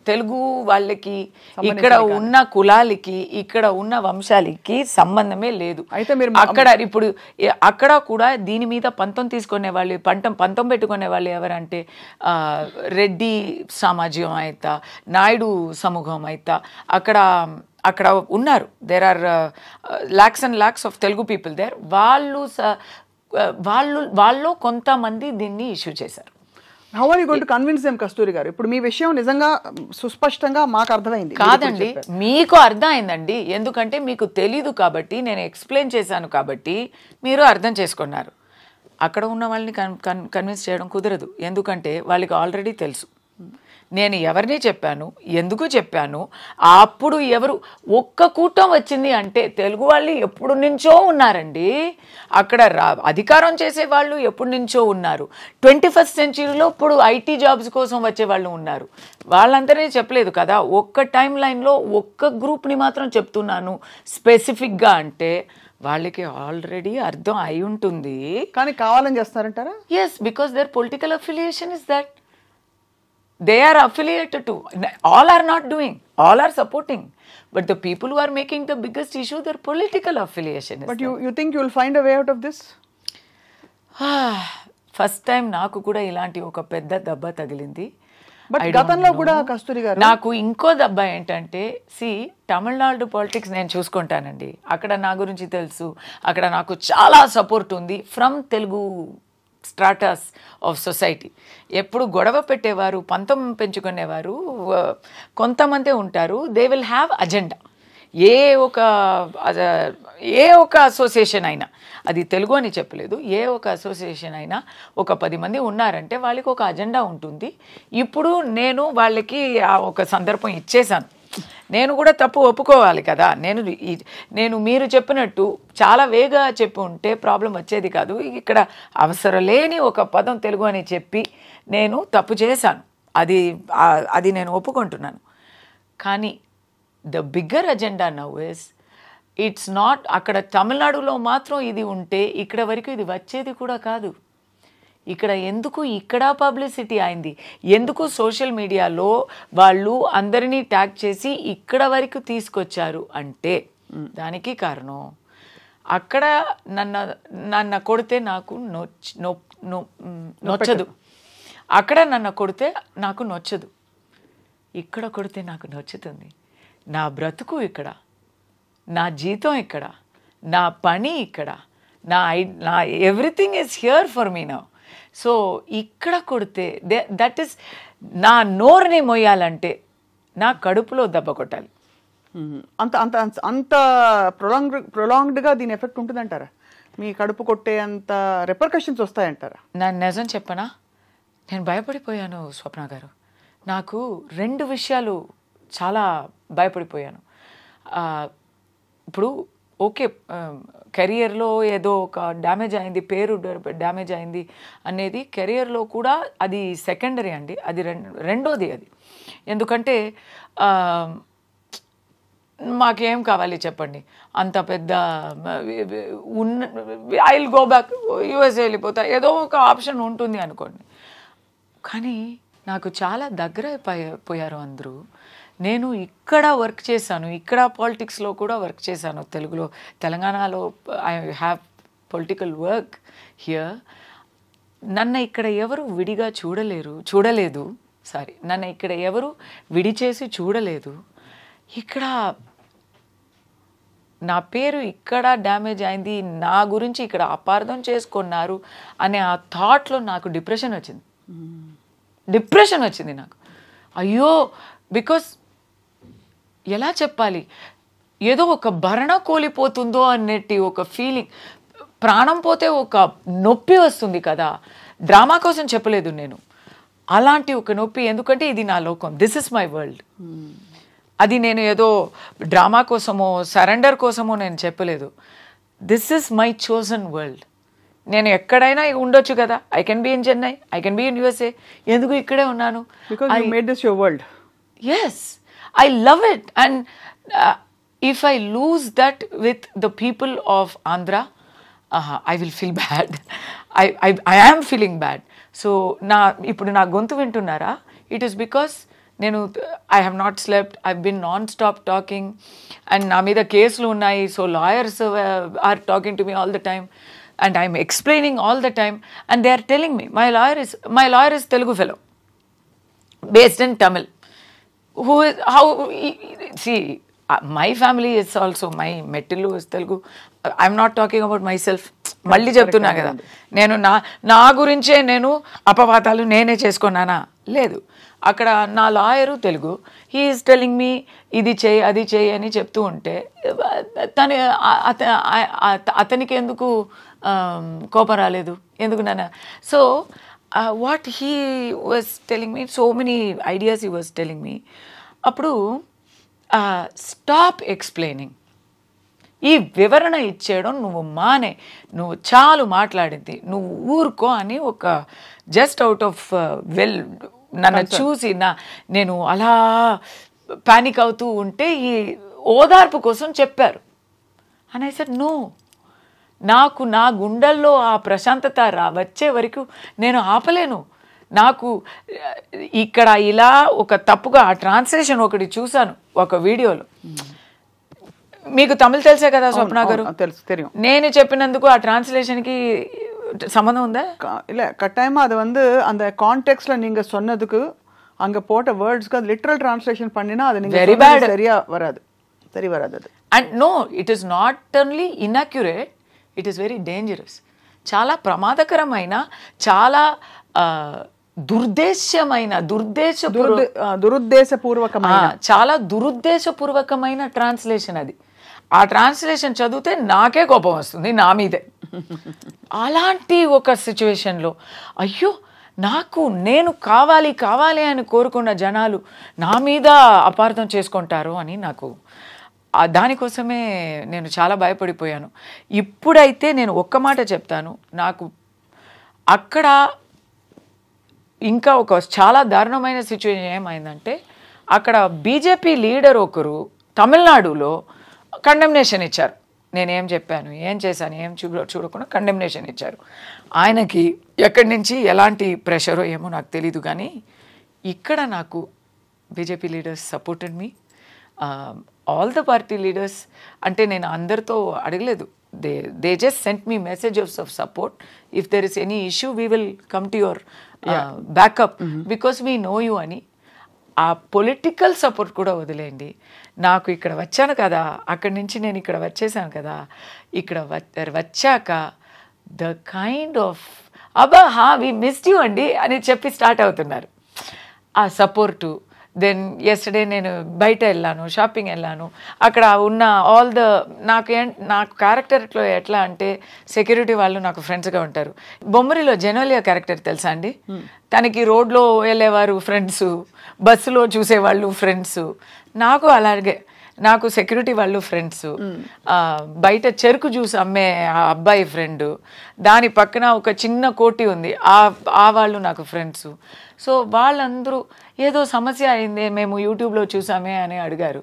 తెలుగు వాళ్ళకి ఇక్కడ ఉన్న కులాలకి ఇక్కడ ఉన్న వంశాలకి సంబంధమే లేదు అయితే మీరు అక్కడ ఇప్పుడు అక్కడ కూడా దీని మీద పంతం తీసుకునే వాళ్ళు పంతం పంతం పెట్టుకునే వాళ్ళు ఎవరంటే రెడ్డి సామాజ్యం అయితా నాయుడు సమూహం అయితా అక్కడ అక్కడ ఉన్నారు there are lakhs and lakhs of Telugu people there వాళ్ళు uh, వాళ్ళు వాళ్ళు కొంతమంది దీన్ని ఇష్యూ చేశారు how are you gonna convince them Kasturi గారు ఇప్పుడు మీ విషయం నిజంగా సుస్పష్టంగా మాకు అర్థమైంది కాదండి మీకు అర్థం అయిందండి ఎందుకంటే మీకు తెలీదు కాబట్టి నేను ఎక్స్ప్లెయిన్ చేశాను కాబట్టి మీరు అర్థం చేసుకున్నారు అక్కడ ఉన్న వాళ్ళని కన్ కన్విన్స్ చేయడం కుదరదు ఎందుకంటే వాళ్ళకి ఆల్రెడీ తెలుసు నేను ఎవరిని చెప్పాను ఎందుకు చెప్పాను అప్పుడు ఎవరు ఒక్క కూటం వచ్చింది అంటే తెలుగు వాళ్ళు ఎప్పుడు నుంచో ఉన్నారండి అక్కడ రా అధికారం వాళ్ళు ఎప్పుడు నుంచో ఉన్నారు ట్వంటీ ఫస్ట్ సెంచురీలో ఇప్పుడు ఐటీ జాబ్స్ కోసం వచ్చే వాళ్ళు ఉన్నారు వాళ్ళందరినీ చెప్పలేదు కదా ఒక్క టైం లైన్లో ఒక్క గ్రూప్ని మాత్రం చెప్తున్నాను స్పెసిఫిక్గా అంటే వాళ్ళకి ఆల్రెడీ అర్థం అయి ఉంటుంది కానీ కావాలని చేస్తారంటారా yes because their political affiliation is that they are affiliated to all are not doing all are supporting but the people are making the biggest issue their political affiliation but you you think you'll find a way out of this first time నాకు కూడా ఇలాంటి ఒక పెద్ద దెబ్బ తగిలింది గతంలో కూడా కస్తూరి గారు నాకు ఇంకో దెబ్బ ఏంటంటే సి తమిళనాడు పాలిటిక్స్ నేను చూసుకుంటానండి అక్కడ నా గురించి తెలుసు అక్కడ నాకు చాలా సపోర్ట్ ఉంది from Telugu stratas of society ఎప్పుడు గొడవ పెట్టేవారు పంతం పెంచుకునేవారు కొంతమందే ఉంటారు దే విల్ హ్యావ్ అజెండా ఏ ఒక ఏ ఒక అసోసియేషన్ అయినా అది తెలుగు అని చెప్పలేదు ఏ ఒక అసోసియేషన్ అయినా ఒక పది మంది ఉన్నారంటే వాళ్ళకి ఒక అజెండా ఉంటుంది ఇప్పుడు నేను వాళ్ళకి ఆ ఒక సందర్భం ఇచ్చేశాను నేను కూడా తప్పు ఒప్పుకోవాలి కదా నేను నేను మీరు చెప్పినట్టు చాలా వేగా చెప్పి ఉంటే ప్రాబ్లం వచ్చేది కాదు ఇక్కడ అవసరం లేని ఒక పదం తెలుగు అని చెప్పి నేను తప్పు చేశాను అది అది నేను ఒప్పుకుంటున్నాను కానీ the bigger agenda now is it's not అక్కడ తమిళనాడులో మాత్రం ఇది ఉంటే ఇక్కడ వరకు ఇది వచ్చేది కూడా కాదు ఇక్కడ ఎందుకు ఇక్కడ పబ్లిసిటీ అయింది ఎందుకు సోషల్ మీడియాలో వాళ్ళు అందరినీ ట్యాగ్ చేసి ఇక్కడ వరకు తీసుకొచ్చారు అంటే దానికి కారణం అక్కడ నన్న నన్ను కొడితే నాకు నొచ్చదు అక్కడ నన్ను కొడితే నాకు నొచ్చదు ఇక్కడ కొడితే నాకు నొచ్చుతుంది నా బ్రతుకు ఇక్కడ నా జీతం ఇక్కడ నా పని ఇక్కడ నా ఐ నా everything is here for me now so ఇక్కడ కొడితే దట్ ఈస్ నా నోరుని మొయ్యాలంటే నా కడుపులో దెబ్బ కొట్టాలి అంత అంత అంత ప్రొలాంగ్ ప్రొలాంగ్డ్గా దీని ఎఫెక్ట్ ఉంటుందంటారా మీ కడుపు కొట్టే అంత రెపర్కషన్స్ వస్తాయంటారా నా నిజం చెప్పనా నేను భయపడిపోయాను స్వప్న గారు నాకు రెండు విషయాలు చాలా భయపడిపోయాను ఇప్పుడు ఓకే కెరియర్లో ఏదో ఒక డ్యామేజ్ అయింది పేరు డ్యామేజ్ అయింది అనేది కెరియర్లో కూడా అది సెకండరీ అండి అది రెండోది అది ఎందుకంటే మాకేం కావాలి చెప్పండి అంత పెద్ద ఉన్న I will go back USA వెళ్ళిపోతా ఏదో ఒక ఆప్షన్ ఉంటుంది అనుకోండి కానీ నాకు చాలా దగ్గర పోయారు అందరూ నేను ఇక్కడ వర్క్ చేశాను ఇక్కడ పాలిటిక్స్లో కూడా వర్క్ చేశాను తెలుగులో తెలంగాణలో I have political work here నన్ను ఇక్కడ ఎవరు విడిగా చూడలేరు చూడలేదు సారీ నన్ను ఇక్కడ ఎవరు విడిచేసి చూడలేదు ఇక్కడ నా పేరు ఇక్కడ డ్యామేజ్ అయింది నా గురించి ఇక్కడ అపార్థం చేసుకున్నారు అనే ఆ థాట్లో నాకు డిప్రెషన్ వచ్చింది డిప్రెషన్ hmm. వచ్చింది నాకు అయ్యో బికాస్ ఎలా చెప్పాలి ఏదో ఒక భరణ కోలిపోతుందో అన్నట్టు ఒక ఫీలింగ్ ప్రాణం పోతే ఒక నొప్పి వస్తుంది కదా డ్రామా కోసం చెప్పలేదు నేను అలాంటి ఒక నొప్పి ఎందుకంటే ఇది నా లోకం దిస్ ఇస్ మై వరల్డ్ అది నేను ఏదో డ్రామా కోసమో సరెండర్ కోసమో నేను చెప్పలేదు this is my chosen world నేను ఎక్కడైనా ఉండొచ్చు కదా I can be in Chennai I can be in USA ఎందుకు ఇక్కడే ఉన్నాను yes I love it. And uh, if I lose that with the people of Andhra, uh, I will feel bad. I, I, I am feeling bad. So నా ఇప్పుడు నా గొంతు వింటున్నారా it is because నేను I have not slept I been non stop talking and నా మీద కేసులు ఉన్నాయి so lawyers are talking to me all the time and I'm explaining all the time and they are telling me my lawyer is my lawyer is Telugu fellow based in Tamil who is how see my family it's also my మెట్టిల్లు Telugu I'm not talking about myself మళ్ళీ చెప్తున్నా కదా నేను నా నా గురించే నేను అపవాదాలు నేనే చేసుకున్నానా లేదు అక్కడ నా lawyer Telugu he is telling me ఇది చేయి అది చేయి అని చెప్తూ ఉంటే uh, తను అతనికి ఎందుకు um, కోపం రాలేదు ఎందుకు నాన్న so what he was telling me so many ideas he was telling me అప్పుడు స్టాప్ uh, ఎక్స్ప్లెయినింగ్ ఈ వివరణ ఇచ్చేయడం నువ్వు మానే నువ్వు చాలు మాట్లాడింది నువ్వు ఊరుకో అని ఒక జస్ట్ అవుట్ ఆఫ్ వెల్ నన్ను చూసి నా నేను అలా ప్యానిక్ అవుతూ ఉంటే ఈ ఓదార్పు కోసం చెప్పారు అనే సార్ నో నాకు నా గుండెల్లో ఆ ప్రశాంతత రా వచ్చే వరకు నేను ఆపలేను నాకు ఇక్కడ ఇలా ఒక తప్పుగా ఆ ట్రాన్స్లేషన్ ఒకటి చూశాను ఒక వీడియోలో మీకు తమిళ్ తెలుసే కదా స్వప్న గారు తెలుసు తెలియదు నేను చెప్పినందుకు ఆ ట్రాన్స్లేషన్కి సంబంధం ఉందా இல்ல கட்டாயமா அது வந்து அந்த கான்டெக்ட்ல நீங்க சொன்னதுக்கு అంగ పోట வேர்ட்ஸ்க்கு அது லிட்டரல் ట్రాన్స్లేషన్ பண்ணினா అది நீங்க சரியா வராது சரி வராது அது and no it is not only inaccurate it is very dangerous చాలా ప్రమాదకరమైన చాలా దుర్దేశ్యమైన దుర్దేశ దురుద్దేశపూర్వకమైన చాలా దురుద్దేశపూర్వకమైన ట్రాన్స్లేషన్ అది ఆ ట్రాన్స్లేషన్ చదివితే నాకే కోపం వస్తుంది నా మీదే అలాంటి ఒక సిచ్యువేషన్లో అయ్యో నాకు నేను కావాలి కావాలి అని కోరుకున్న జనాలు నా మీద అపార్థం చేసుకుంటారు అని నాకు దానికోసమే నేను చాలా భయపడిపోయాను ఇప్పుడైతే నేను ఒక్క మాట చెప్తాను నాకు అక్కడ ఇంకా ఒక చాలా దారుణమైన సిచ్యువేషన్ ఏమైందంటే అక్కడ బీజేపీ లీడర్ ఒకరు తమిళనాడులో కండెమ్నేషన్ ఇచ్చారు నేనేం చెప్పాను ఏం చేశాను ఏం చూ చూడకుండా కండెమ్నేషన్ ఇచ్చారు ఆయనకి ఎక్కడి నుంచి ఎలాంటి ప్రెషరో ఏమో నాకు తెలీదు కానీ ఇక్కడ నాకు BJP leaders supported me all the party leaders అంటే నేను అందరితో అడగలేదు they they just sent me messages of support if there is any issue we will come to your backup because we know you అని ఆ political support కూడా వదిలేయండి నాకు ఇక్కడ వచ్చాను కదా అక్కడి నుంచి నేను ఇక్కడ వచ్చేసాను కదా ఇక్కడ వచ్చాక ద కైండ్ ఆఫ్ అబ్బా హా వీ మిస్డ్ యూ అండి అని చెప్పి స్టార్ట్ అవుతున్నారు ఆ సపోర్టు దెన్ ఎస్టర్డే నేను బయట వెళ్ళాను షాపింగ్ వెళ్ళాను అక్కడ ఉన్న ఆల్ ద నాకు నాకు క్యారెక్టర్లో ఎట్లా అంటే సెక్యూరిటీ వాళ్ళు నాకు ఫ్రెండ్స్గా ఉంటారు బొమ్మరిలో జెనోలియా క్యారెక్టర్ తెలుసా అండి తనకి రోడ్లో వెళ్ళేవారు ఫ్రెండ్స్ బస్సులో చూసేవాళ్ళు ఫ్రెండ్స్ నాకు అలాగే నాకు సెక్యూరిటీ వాళ్ళు ఫ్రెండ్స్ బయట చెరుకు జ్యూస్ అమ్మే ఆ అబ్బాయి ఫ్రెండ్ దాని పక్కన ఒక చిన్న కోటి ఉంది ఆ ఆ వాళ్ళు నాకు ఫ్రెండ్స్ సో వాళ్ళందరూ ఏదో సమస్య అయింది మేము యూట్యూబ్లో చూసామే అని అడిగారు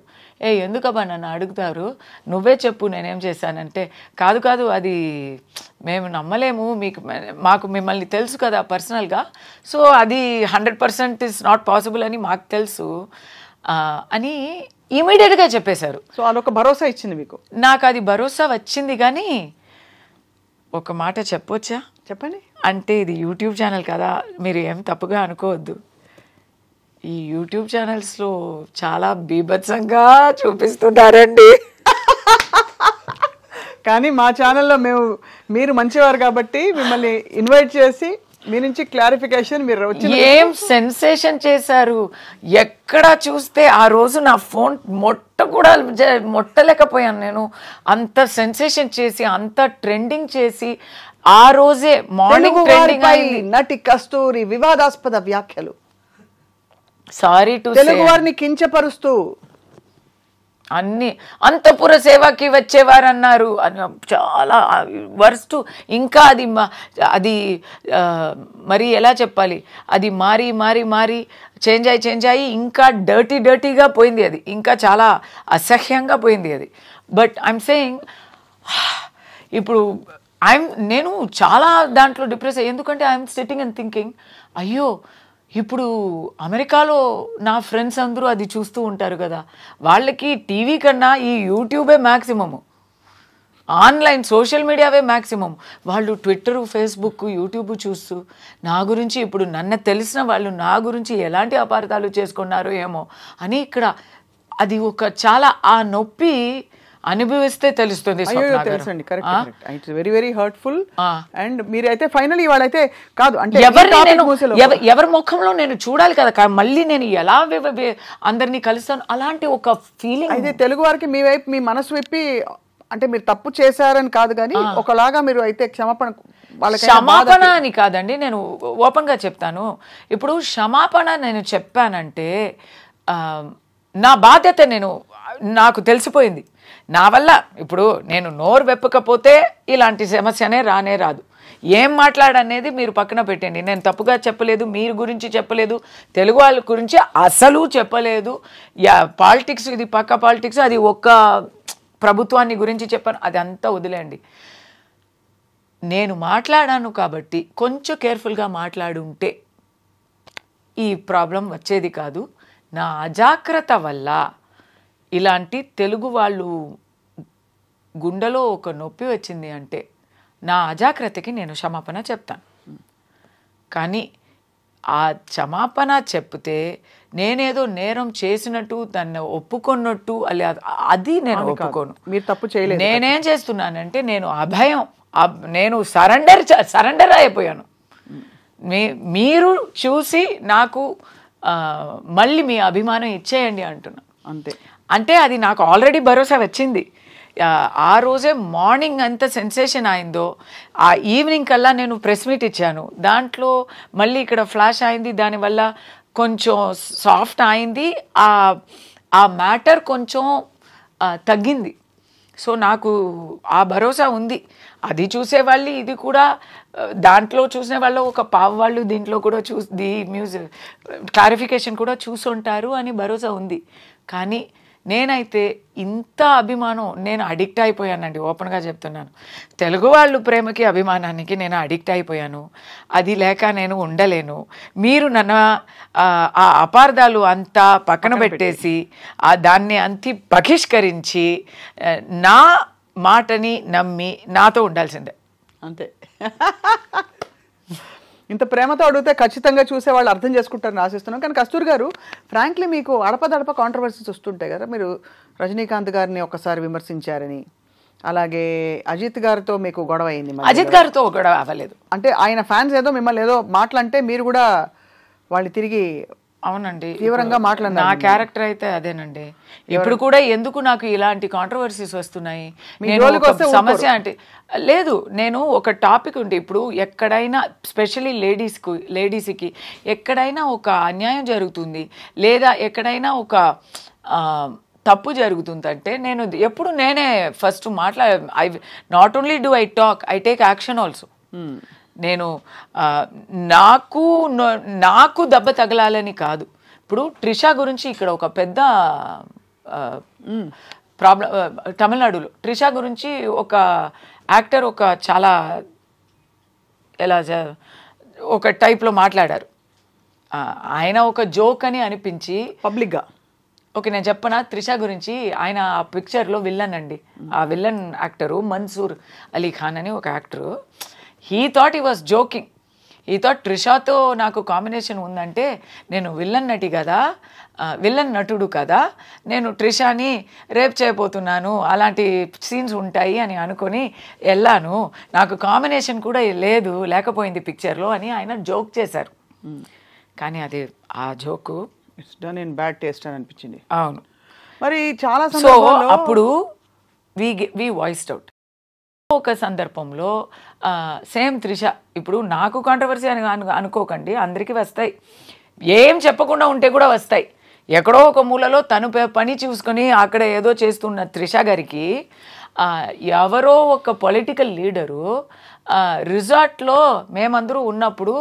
ఏ ఎందుకబ్బా నన్ను అడుగుతారు నువ్వే చెప్పు నేనేం చేశానంటే కాదు కాదు అది మేము నమ్మలేము మీకు మాకు మిమ్మల్ని తెలుసు కదా పర్సనల్గా సో అది hundred percent is not possible అని మాకు తెలుసు అని ఇమీడియట్గా చెప్పేశారు సో అదొక భరోసా ఇచ్చింది మీకు నాకు అది భరోసా వచ్చింది కానీ ఒక మాట చెప్పొచ్చా చెప్పండి అంటే ఇది యూట్యూబ్ ఛానల్ కదా మీరు ఏం తప్పుగా అనుకోవద్దు ఈ యూట్యూబ్ ఛానల్స్లో చాలా బీభత్సంగా చూపిస్తున్నారండి కానీ మా ఛానల్లో మేము మీరు మంచివారు కాబట్టి మిమ్మల్ని ఇన్వైట్ చేసి మీ నుంచి క్లారిఫికేషన్ మీరు వచ్చింది ఏం సెన్సేషన్ చేశారు ఎక్కడ చూస్తే ఆ రోజు నా ఫోన్ మొట్ట కూడా మొట్టలేకపోయాను నేను అంత సెన్సేషన్ చేసి అంత ట్రెండింగ్ చేసి ఆ రోజే మార్నింగ్ ట్రెండింగ్ అయింది నటి కస్తూరి వివాదాస్పద వ్యాఖ్యలు సారీ టు తెలుగు వారిని కించపరుస్తూ అన్ని అంతపుర సేవకి వచ్చేవారన్నారు అని చాలా వర్స్ట్ ఇంకా అది అది మరి ఎలా చెప్పాలి అది మారి మారి మారి చేంజ్ అయి చేంజ్ అయ్యి ఇంకా డర్టీ డర్టీగా పోయింది అది ఇంకా చాలా అసహ్యంగా పోయింది అది బట్ ఐఎమ్ సేయింగ్ ఇప్పుడు ఐఎమ్ నేను చాలా దాంట్లో డిప్రెస్ అయ్యి ఎందుకంటే ఐఎమ్ సిట్టింగ్ అండ్ థింకింగ్ అయ్యో ఇప్పుడు అమెరికాలో నా ఫ్రెండ్స్ అందరూ అది చూస్తూ ఉంటారు కదా వాళ్ళకి టీవీ కన్నా ఈ యూట్యూబే మ్యాక్సిమము ఆన్లైన్ సోషల్ మీడియావే మ్యాక్సిమం వాళ్ళు ట్విట్టరు ఫేస్బుక్ యూట్యూబ్ చూస్తూ నా గురించి ఇప్పుడు నన్ను తెలిసిన వాళ్ళు నా గురించి ఎలాంటి అపార్థాలు చేసుకున్నారో ఏమో అని ఇక్కడ అది ఒక చాలా ఆ నొప్పి అనుభవిస్తే తెలుస్తుంది తెలుసండి correct very very hurtful and మీరైతే ఫైనల్ ఇవాళ అయితే కాదు అంటే ఎవరు ఎవరి ముఖంలో నేను చూడాలి కదా మళ్ళీ నేను ఎలా అందరినీ కలుస్తాను అలాంటి ఒక ఫీలింగ్ అయితే తెలుగు వారికి మీ వైపు మీ మనసు విప్పి అంటే మీరు తప్పు చేశారని కాదు కానీ ఒకలాగా మీరు అయితే క్షమాపణ క్షమాపణ అని కాదండి నేను ఓపెన్ గా చెప్తాను ఇప్పుడు క్షమాపణ నేను చెప్పానంటే నా బాధ్యత నేను నాకు తెలిసిపోయింది నా వల్ల ఇప్పుడు నేను నోరు వెప్పకపోతే ఇలాంటి సమస్యనే రానే రాదు ఏం మాట్లాడనేది మీరు పక్కన పెట్టండి నేను తప్పుగా చెప్పలేదు మీరు గురించి చెప్పలేదు తెలుగు వాళ్ళ గురించి అసలు చెప్పలేదు యా పాలిటిక్స్ ఇది పక్క పాలిటిక్స్ అది ఒక్క ప్రభుత్వాన్ని గురించి చెప్పాను అది అంతా వదిలేండి నేను మాట్లాడాను కాబట్టి కొంచెం కేర్ఫుల్గా మాట్లాడుంటే ఈ ప్రాబ్లం వచ్చేది కాదు నా అజాగ్రత్త వల్ల ఇలాంటి తెలుగు వాళ్ళు గుండెలో ఒక నొప్పి వచ్చింది అంటే నా అజాగ్రత్తకి నేను క్షమాపణ చెప్తాను కానీ ఆ క్షమాపణ చెప్తే నేనేదో నేరం చేసినట్టు దాన్ని ఒప్పుకున్నట్టు అలా అది నేను ఒప్పుకోను మీరు తప్పు చేయలేదు నేనేం చేస్తున్నానంటే నేను అభయం నేను సరెండర్ సరెండర్ అయిపోయాను మీ మీరు చూసి నాకు మళ్ళీ మీ అభిమానం ఇచ్చేయండి అంటున్నాను అంతే అంటే అది నాకు ఆల్రెడీ భరోసా వచ్చింది ఆ రోజే మార్నింగ్ అంత సెన్సేషన్ అయిందో ఆ ఈవినింగ్ కల్లా నేను ప్రెస్ మీట్ ఇచ్చాను దాంట్లో మళ్ళీ ఇక్కడ ఫ్లాష్ అయింది దానివల్ల కొంచెం సాఫ్ట్ అయింది ఆ ఆ మ్యాటర్ కొంచెం తగ్గింది సో నాకు ఆ భరోసా ఉంది అది చూసేవాళ్ళు ఇది కూడా దాంట్లో చూసిన వాళ్ళు ఒక పావు వాళ్ళు దీంట్లో కూడా చూసి ది మ్యూజిక్ క్లారిఫికేషన్ కూడా చూసుంటారు అని భరోసా ఉంది కానీ నేనైతే ఇంత అభిమానం నేను అడిక్ట్ అయిపోయానండి ఓపెన్గా చెప్తున్నాను తెలుగు వాళ్ళు ప్రేమకి అభిమానానికి నేను అడిక్ట్ అయిపోయాను అది లేక నేను ఉండలేను మీరు నన్న ఆ అపార్థాలు అంతా పక్కన పెట్టేసి ఆ దాన్ని అంతి బహిష్కరించి నా మాటని నమ్మి నాతో ఉండాల్సిందే అంతే ఇంత ప్రేమతో అడిగితే ఖచ్చితంగా చూసే వాళ్ళు అర్థం చేసుకుంటారని ఆశిస్తున్నాం కానీ కస్తూర్ గారు ఫ్రాంక్లీ మీకు అడపదడప కాంట్రవర్సీస్ వస్తుంటాయి కదా మీరు రజనీకాంత్ గారిని ఒకసారి విమర్శించారని అలాగే అజిత్ గారితో మీకు గొడవ అయింది అజిత్ గారితో గొడవ అవ్వలేదు అంటే ఆయన ఫ్యాన్స్ ఏదో మిమ్మల్ని ఏదో అంటే మీరు కూడా వాళ్ళు తిరిగి అవునండి తీవ్రంగా మాట్లాడిన నా క్యారెక్టర్ అయితే అదేనండి ఇప్పుడు కూడా ఎందుకు నాకు ఇలాంటి కాంట్రవర్సీస్ వస్తున్నాయి సమస్య అంటే లేదు నేను ఒక టాపిక్ ఉంటే ఇప్పుడు ఎక్కడైనా స్పెషలీ లేడీస్కు లేడీస్కి ఎక్కడైనా ఒక అన్యాయం జరుగుతుంది లేదా ఎక్కడైనా ఒక తప్పు జరుగుతుందంటే నేను ఎప్పుడు నేనే ఫస్ట్ మాట్లా I not only do I talk I take action also నేను నాకు నాకు దెబ్బ తగలాలని కాదు ఇప్పుడు ట్రిషా గురించి ఇక్కడ ఒక పెద్ద ప్రాబ్లం తమిళనాడులో ట్రిషా గురించి ఒక యాక్టర్ ఒక చాలా ఎలా ఒక టైప్లో మాట్లాడారు ఆయన ఒక జోక్ అని అనిపించి పబ్లిక్గా ఓకే నేను చెప్పనా త్రిష గురించి ఆయన ఆ పిక్చర్లో విల్లన్ అండి ఆ విల్లన్ యాక్టరు మన్సూర్ అలీ ఖాన్ అని ఒక actor he thought he was joking he thought ట్రిషాతో నాకు కాంబినేషన్ ఉందంటే నేను విల్లన్ నటి కదా విల్లన్ నటుడు కదా నేను ట్రిషాని రేప్ చేయబోతున్నాను అలాంటి సీన్స్ ఉంటాయి అని అనుకొని వెళ్ళాను నాకు కాంబినేషన్ కూడా లేదు లేకపోయింది పిక్చర్లో అని ఆయన జోక్ చేశారు hmm. కానీ అది ఆ joke it's done in bad taste అని అనిపించింది అవును మరి చాలా సో అప్పుడు వీ వీ వాయిస్డ్ అవుట్ ఒక సందర్భంలో సేమ్ త్రిష ఇప్పుడు నాకు కాంట్రవర్సీ అని అనుకోకండి అందరికీ వస్తాయి ఏం చెప్పకుండా ఉంటే కూడా వస్తాయి ఎక్కడో ఒక మూలలో తను పని చూసుకొని అక్కడ ఏదో చేస్తున్న త్రిష గారికి ఎవరో ఒక పొలిటికల్ లీడరు రిజార్ట్లో మేమందరూ ఉన్నప్పుడు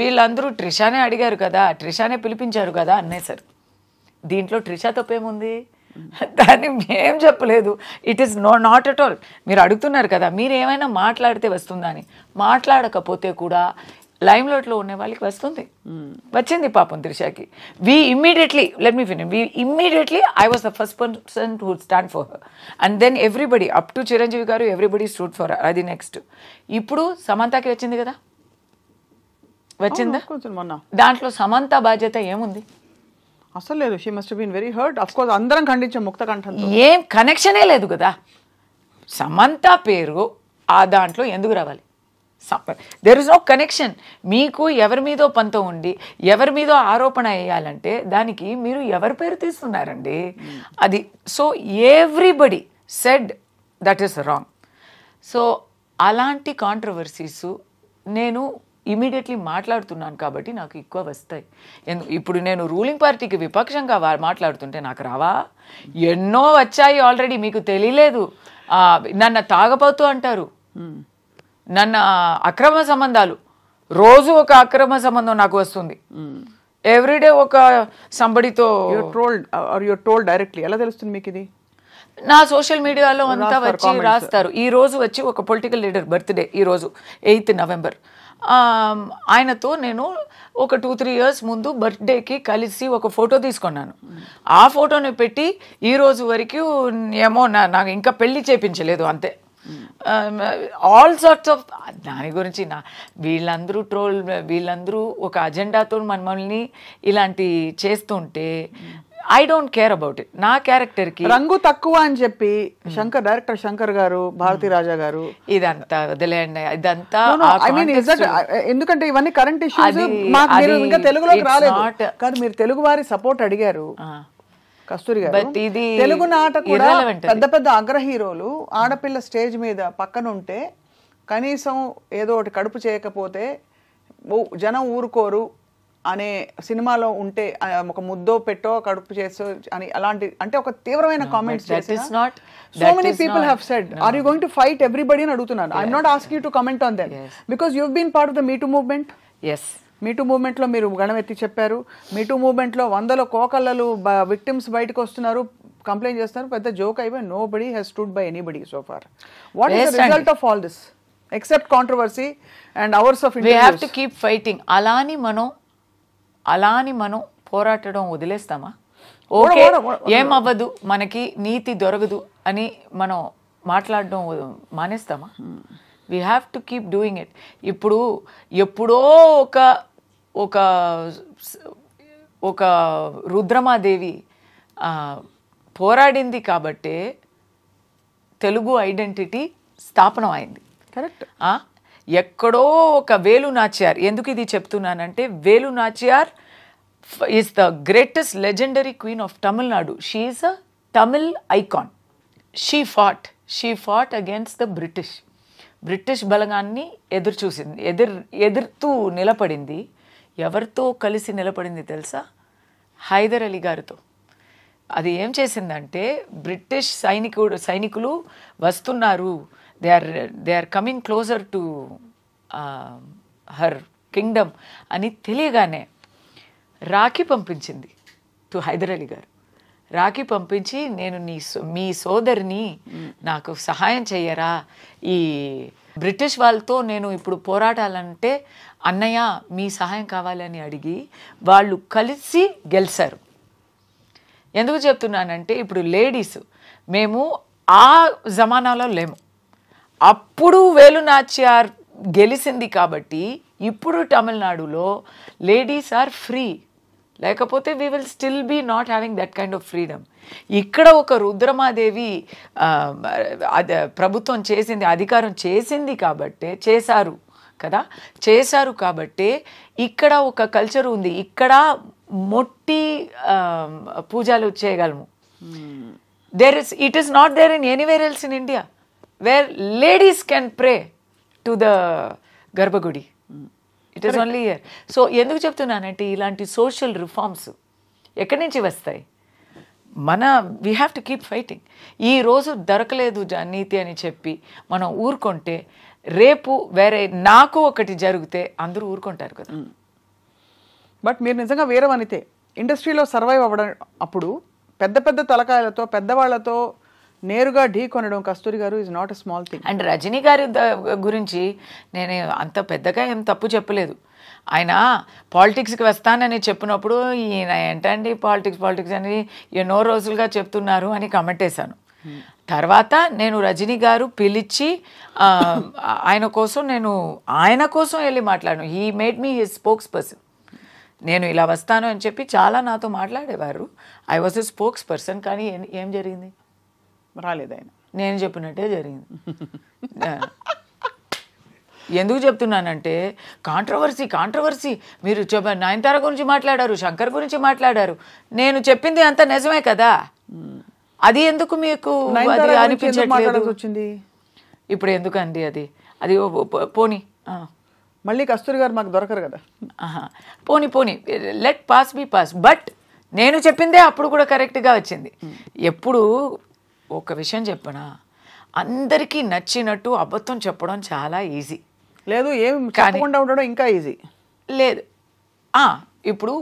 వీళ్ళందరూ ట్రిషానే అడిగారు కదా ట్రిషానే పిలిపించారు కదా అనేసారు దీంట్లో ట్రిషా తప్పేముంది దాన్ని మేం చెప్పలేదు it is no not at all మీరు అడుగుతున్నారు కదా మీరు ఏమైనా మాట్లాడితే వస్తుందా అని మాట్లాడకపోతే కూడా లైమ్ లోట్లో ఉండే వాళ్ళకి వస్తుంది hmm. వచ్చింది పాపం త్రిషాకి we immediately let me fin we immediately I was the first person who stand for her and then everybody up to Chiranjeevi garu everybody stood for అది నెక్స్ట్ ఇప్పుడు సమంతకి వచ్చింది కదా వచ్చిందా దాంట్లో సమంత బాధ్యత ఏముంది అసలు లేదు she must been very hurt of course అందరం ఖండించం ముక్త కంఠం ఏం కనెక్షనే లేదు కదా సమంత పేరు ఆ దాంట్లో ఎందుకు రావాలి దెర్ ఇస్ నో కనెక్షన్ మీకు ఎవరి మీదో పంత ఉండి ఎవరి మీదో ఆరోపణ వేయాలంటే దానికి మీరు ఎవరి పేరు తీస్తున్నారండి అది so everybody said that is wrong so అలాంటి కాంట్రవర్సీస్ నేను ఇమీడియట్లీ మాట్లాడుతున్నాను కాబట్టి నాకు ఎక్కువ వస్తాయి ఇప్పుడు నేను రూలింగ్ పార్టీకి విపక్షంగా మాట్లాడుతుంటే నాకు రావా ఎన్నో వచ్చాయి ఆల్రెడీ మీకు తెలియలేదు నన్ను తాగపోతూ అంటారు నన్ను అక్రమ సంబంధాలు రోజు ఒక అక్రమ సంబంధం నాకు వస్తుంది ఎవ్రీడే ఒక సంబడితో ట్రోల్డ్ ఆర్ డైరెక్ట్లీ ఎలా తెలుస్తుంది మీకు ఇది నా సోషల్ మీడియాలో అంతా వచ్చి రాస్తారు ఈ రోజు వచ్చి ఒక పొలిటికల్ లీడర్ బర్త్డే ఈ రోజు ఎయిత్ నవంబర్ ఆయనతో నేను ఒక టూ త్రీ ఇయర్స్ ముందు బర్త్డేకి కలిసి ఒక ఫోటో తీసుకున్నాను ఆ ఫోటోని పెట్టి ఈ రోజు వరకు ఏమో నా నాకు ఇంకా పెళ్ళి చేపించలేదు అంతే ఆల్ సార్ట్స్ ఆఫ్ దాని గురించి నా వీళ్ళందరూ ట్రోల్ వీళ్ళందరూ ఒక అజెండాతో మమ్మల్ని ఇలాంటి చేస్తుంటే I don't care about it నా క్యారెక్టర్ కి రంగు తక్కువ అని చెప్పి శంకర్ డైరెక్టర్ శంకర్ గారు భారతి రాజా గారు ఇదంతా వదిలేండి ఇదంతా ఐ మీన్ uh, ఎందుకంటే ఇవన్నీ కరెంట్ ఇష్యూస్ మాకు ఇంకా తెలుగులోకి రాలేదు మీరు తెలుగు వారి సపోర్ట్ అడిగారు కస్తూరి గారు ఇది తెలుగు నాట కూడా పెద్ద పెద్ద అగ్ర హీరోలు ఆడపిల్ల స్టేజ్ మీద పక్కన ఉంటే కనీసం ఏదో ఒకటి కడుపు చేయకపోతే జనం ఊరుకోరు అనే సినిమాలో ఉంటే ఒక ముద్దో పెట్టో కడుపు చేసో అని అలాంటి అంటే ఒక తీవ్రమైన comments not so many people have said are you going to fight everybody అని అడుగుతున్నాను I'm not ask you to comment on then because you been part of the me too movement yes me too మూవ్మెంట్లో మీరు ఎత్తి చెప్పారు మీటూ మూవ్మెంట్లో వందల కోకళ్ళలు victims బయటకు వస్తున్నారు complaint చేస్తున్నారు పెద్ద జోక్ అయిపోయి nobody he's stood by anybody so far what is result of all this except controversy and ours of India have to keep fighting అలా అని మనం అలా అని మనం పోరాటడం వదిలేస్తామా ఓకే ఏమవ్వదు మనకి నీతి దొరకదు అని మనం మాట్లాడడం మానేస్తామా we have to keep doing it ఇప్పుడు ఎప్పుడో ఒక ఒక ఒక రుద్రమాదేవి పోరాడింది కాబట్టే తెలుగు ఐడెంటిటీ స్థాపనం అయింది కరెక్ట్ ఎక్కడో ఒక వేలు నాచియార్ ఎందుకు ఇది చెప్తున్నానంటే Velu Nachiyar is the greatest legendary queen of Tamil Nadu she is a Tamil icon she fought she fought against the British British బలగాన్ని ఎదురు చూసింది ఎదురు ఎదురుతూ నిలబడింది ఎవరితో కలిసి నిలబడింది తెలుసా హైదర్ అలీ గారితో అది ఏం చేసిందంటే బ్రిటిష్ సైనికుడు సైనికులు వస్తున్నారు they are they are coming closer to her kingdom అని తెలియగానే రాఖీ పంపించింది టు హైదర్ గారు రాఖీ పంపించి నేను నీ మీ సోదరిని నాకు సహాయం చెయ్యరా ఈ బ్రిటిష్ వాళ్ళతో నేను ఇప్పుడు పోరాటాలంటే అన్నయ్య మీ సహాయం కావాలని అడిగి వాళ్ళు కలిసి గెలిచారు ఎందుకు చెప్తున్నానంటే ఇప్పుడు లేడీస్ మేము ఆ జమానాలో లేము అప్పుడు నాచ్యార్ గెలిచింది కాబట్టి ఇప్పుడు తమిళనాడులో లేడీస్ ఆర్ ఫ్రీ లేకపోతే we will still be not having that kind of freedom ఇక్కడ ఒక రుద్రమాదేవి ప్రభుత్వం చేసింది అధికారం చేసింది కాబట్టే చేశారు కదా చేశారు కాబట్టే ఇక్కడ ఒక కల్చర్ ఉంది ఇక్కడ మొట్టి పూజలు చేయగలము there is it is not there in anywhere else in India where ladies can pray to the గర్భగుడి it is only year so ఎందుకు చెప్తున్నానంటే ఇలాంటి సోషల్ రిఫార్మ్స్ ఎక్కడి నుంచి వస్తాయి మన we have to keep fighting ఈ రోజు దొరకలేదు నీతి అని చెప్పి మనం ఊరుకుంటే రేపు వేరే నాకు ఒకటి జరిగితే అందరూ ఊరుకుంటారు కదా బట్ మీరు నిజంగా వేరే వనితే ఇండస్ట్రీలో సర్వైవ్ అవ్వడం అప్పుడు పెద్ద పెద్ద తలకాయలతో పెద్దవాళ్లతో నేరుగా ఢీ కొనడం Kasthuri garu is not a small thing and Rajini గారి గురించి నేను అంత పెద్దగా ఏం తప్పు చెప్పలేదు ఆయన పాలిటిక్స్కి వస్తానని చెప్పినప్పుడు ఈయన ఏంటండి పాలిటిక్స్ పాలిటిక్స్ అని ఎన్నో రోజులుగా చెప్తున్నారు అని కమెంట్ వేశాను తర్వాత నేను రజనీ గారు పిలిచి ఆయన కోసం నేను ఆయన కోసం వెళ్ళి మాట్లాడాను he made me his spokesperson నేను ఇలా వస్తాను అని చెప్పి చాలా నాతో మాట్లాడేవారు I was a spokesperson కానీ ఏం జరిగింది రాలేదు ఆయన నేను చెప్పినట్టే జరిగింది ఎందుకు చెప్తున్నానంటే కాంట్రవర్సీ కాంట్రవర్సీ మీరు చెప్ప నయనతార గురించి మాట్లాడారు శంకర్ గురించి మాట్లాడారు నేను చెప్పింది అంత నిజమే కదా అది ఎందుకు మీకు అనిపించింది ఇప్పుడు ఎందుకండి అది అది పోనీ మళ్ళీ కస్తూరి గారు మాకు దొరకరు కదా పోనీ పోనీ let pass be pass but నేను చెప్పిందే అప్పుడు కూడా కరెక్ట్గా వచ్చింది ఎప్పుడు ఒక విషయం చెప్పనా అందరికీ నచ్చినట్టు అబద్ధం చెప్పడం చాలా ఈజీ లేదు ఏమి కాకుండా ఉండడం ఇంకా ఈజీ లేదు ఇప్పుడు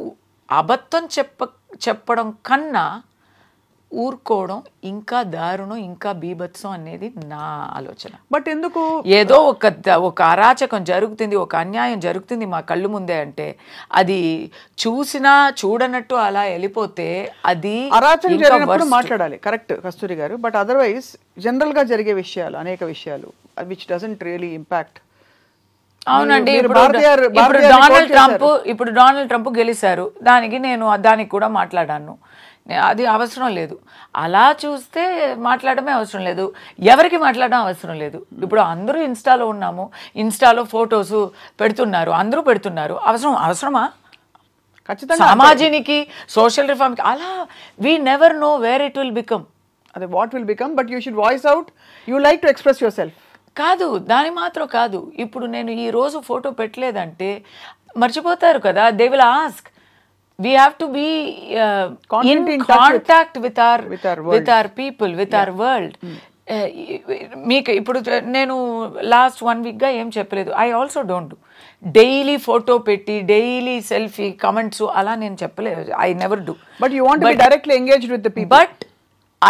అబద్ధం చెప్ప చెప్పడం కన్నా ఊరుకోవడం ఇంకా దారుణం ఇంకా బీభత్సం అనేది నా ఆలోచన బట్ ఎందుకు ఏదో ఒక ఒక అరాచకం జరుగుతుంది ఒక అన్యాయం జరుగుతుంది మా కళ్ళు ముందే అంటే అది చూసినా చూడనట్టు అలా వెళ్ళిపోతే అది అరాచకం మాట్లాడాలి కరెక్ట్ కస్తూరి గారు బట్ అదర్వైజ్ జనరల్ గా జరిగే విషయాలు అనేక విషయాలు విచ్ డజంట్ రియలీ ఇంపాక్ట్ అవునండి ఇప్పుడు డొనాల్డ్ ట్రంప్ ఇప్పుడు డొనాల్డ్ ట్రంప్ గెలిచారు దానికి నేను దానికి కూడా మాట్లాడాను అది అవసరం లేదు అలా చూస్తే మాట్లాడమే అవసరం లేదు ఎవరికి మాట్లాడడం అవసరం లేదు ఇప్పుడు అందరూ ఇన్స్టాలో ఉన్నాము ఇన్స్టాలో ఫొటోస్ పెడుతున్నారు అందరూ పెడుతున్నారు అవసరం అవసరమా ఖచ్చితంగా సమాజానికి సోషల్ రిఫార్మ్కి అలా we never know where it will become అదే what will become but you should voice out you like to express your సెల్ఫ్ కాదు దాని మాత్రం కాదు ఇప్పుడు నేను ఈ రోజు ఫోటో పెట్టలేదంటే మర్చిపోతారు కదా they will ask we have to be uh, in, in, contact with, with, our with our world. with our people with yeah. our world mm. మీకు ఇప్పుడు నేను లాస్ట్ వన్ వీక్గా ఏం చెప్పలేదు I also don't daily photo పెట్టి daily selfie comments అలా నేను చెప్పలేదు I never do but you want directly engage with but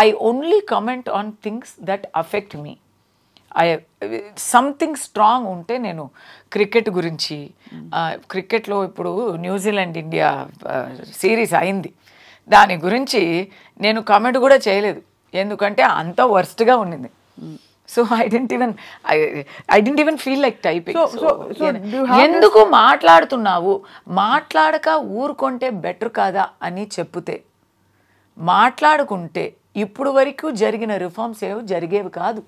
I only comment on things that affect me something strong ఉంటే నేను క్రికెట్ గురించి క్రికెట్లో ఇప్పుడు న్యూజిలాండ్ ఇండియా సిరీస్ అయింది దాని గురించి నేను కామెంట్ కూడా చేయలేదు ఎందుకంటే అంత వర్స్ట్గా ఉండింది so I didn't even I didn't even feel like type ఎందుకు మాట్లాడుతున్నావు మాట్లాడక ఊరుకుంటే బెటర్ కాదా అని చెప్తే మాట్లాడుకుంటే ఇప్పుడు వరకు జరిగిన రిఫార్మ్స్ ఏవి జరిగేవి కాదు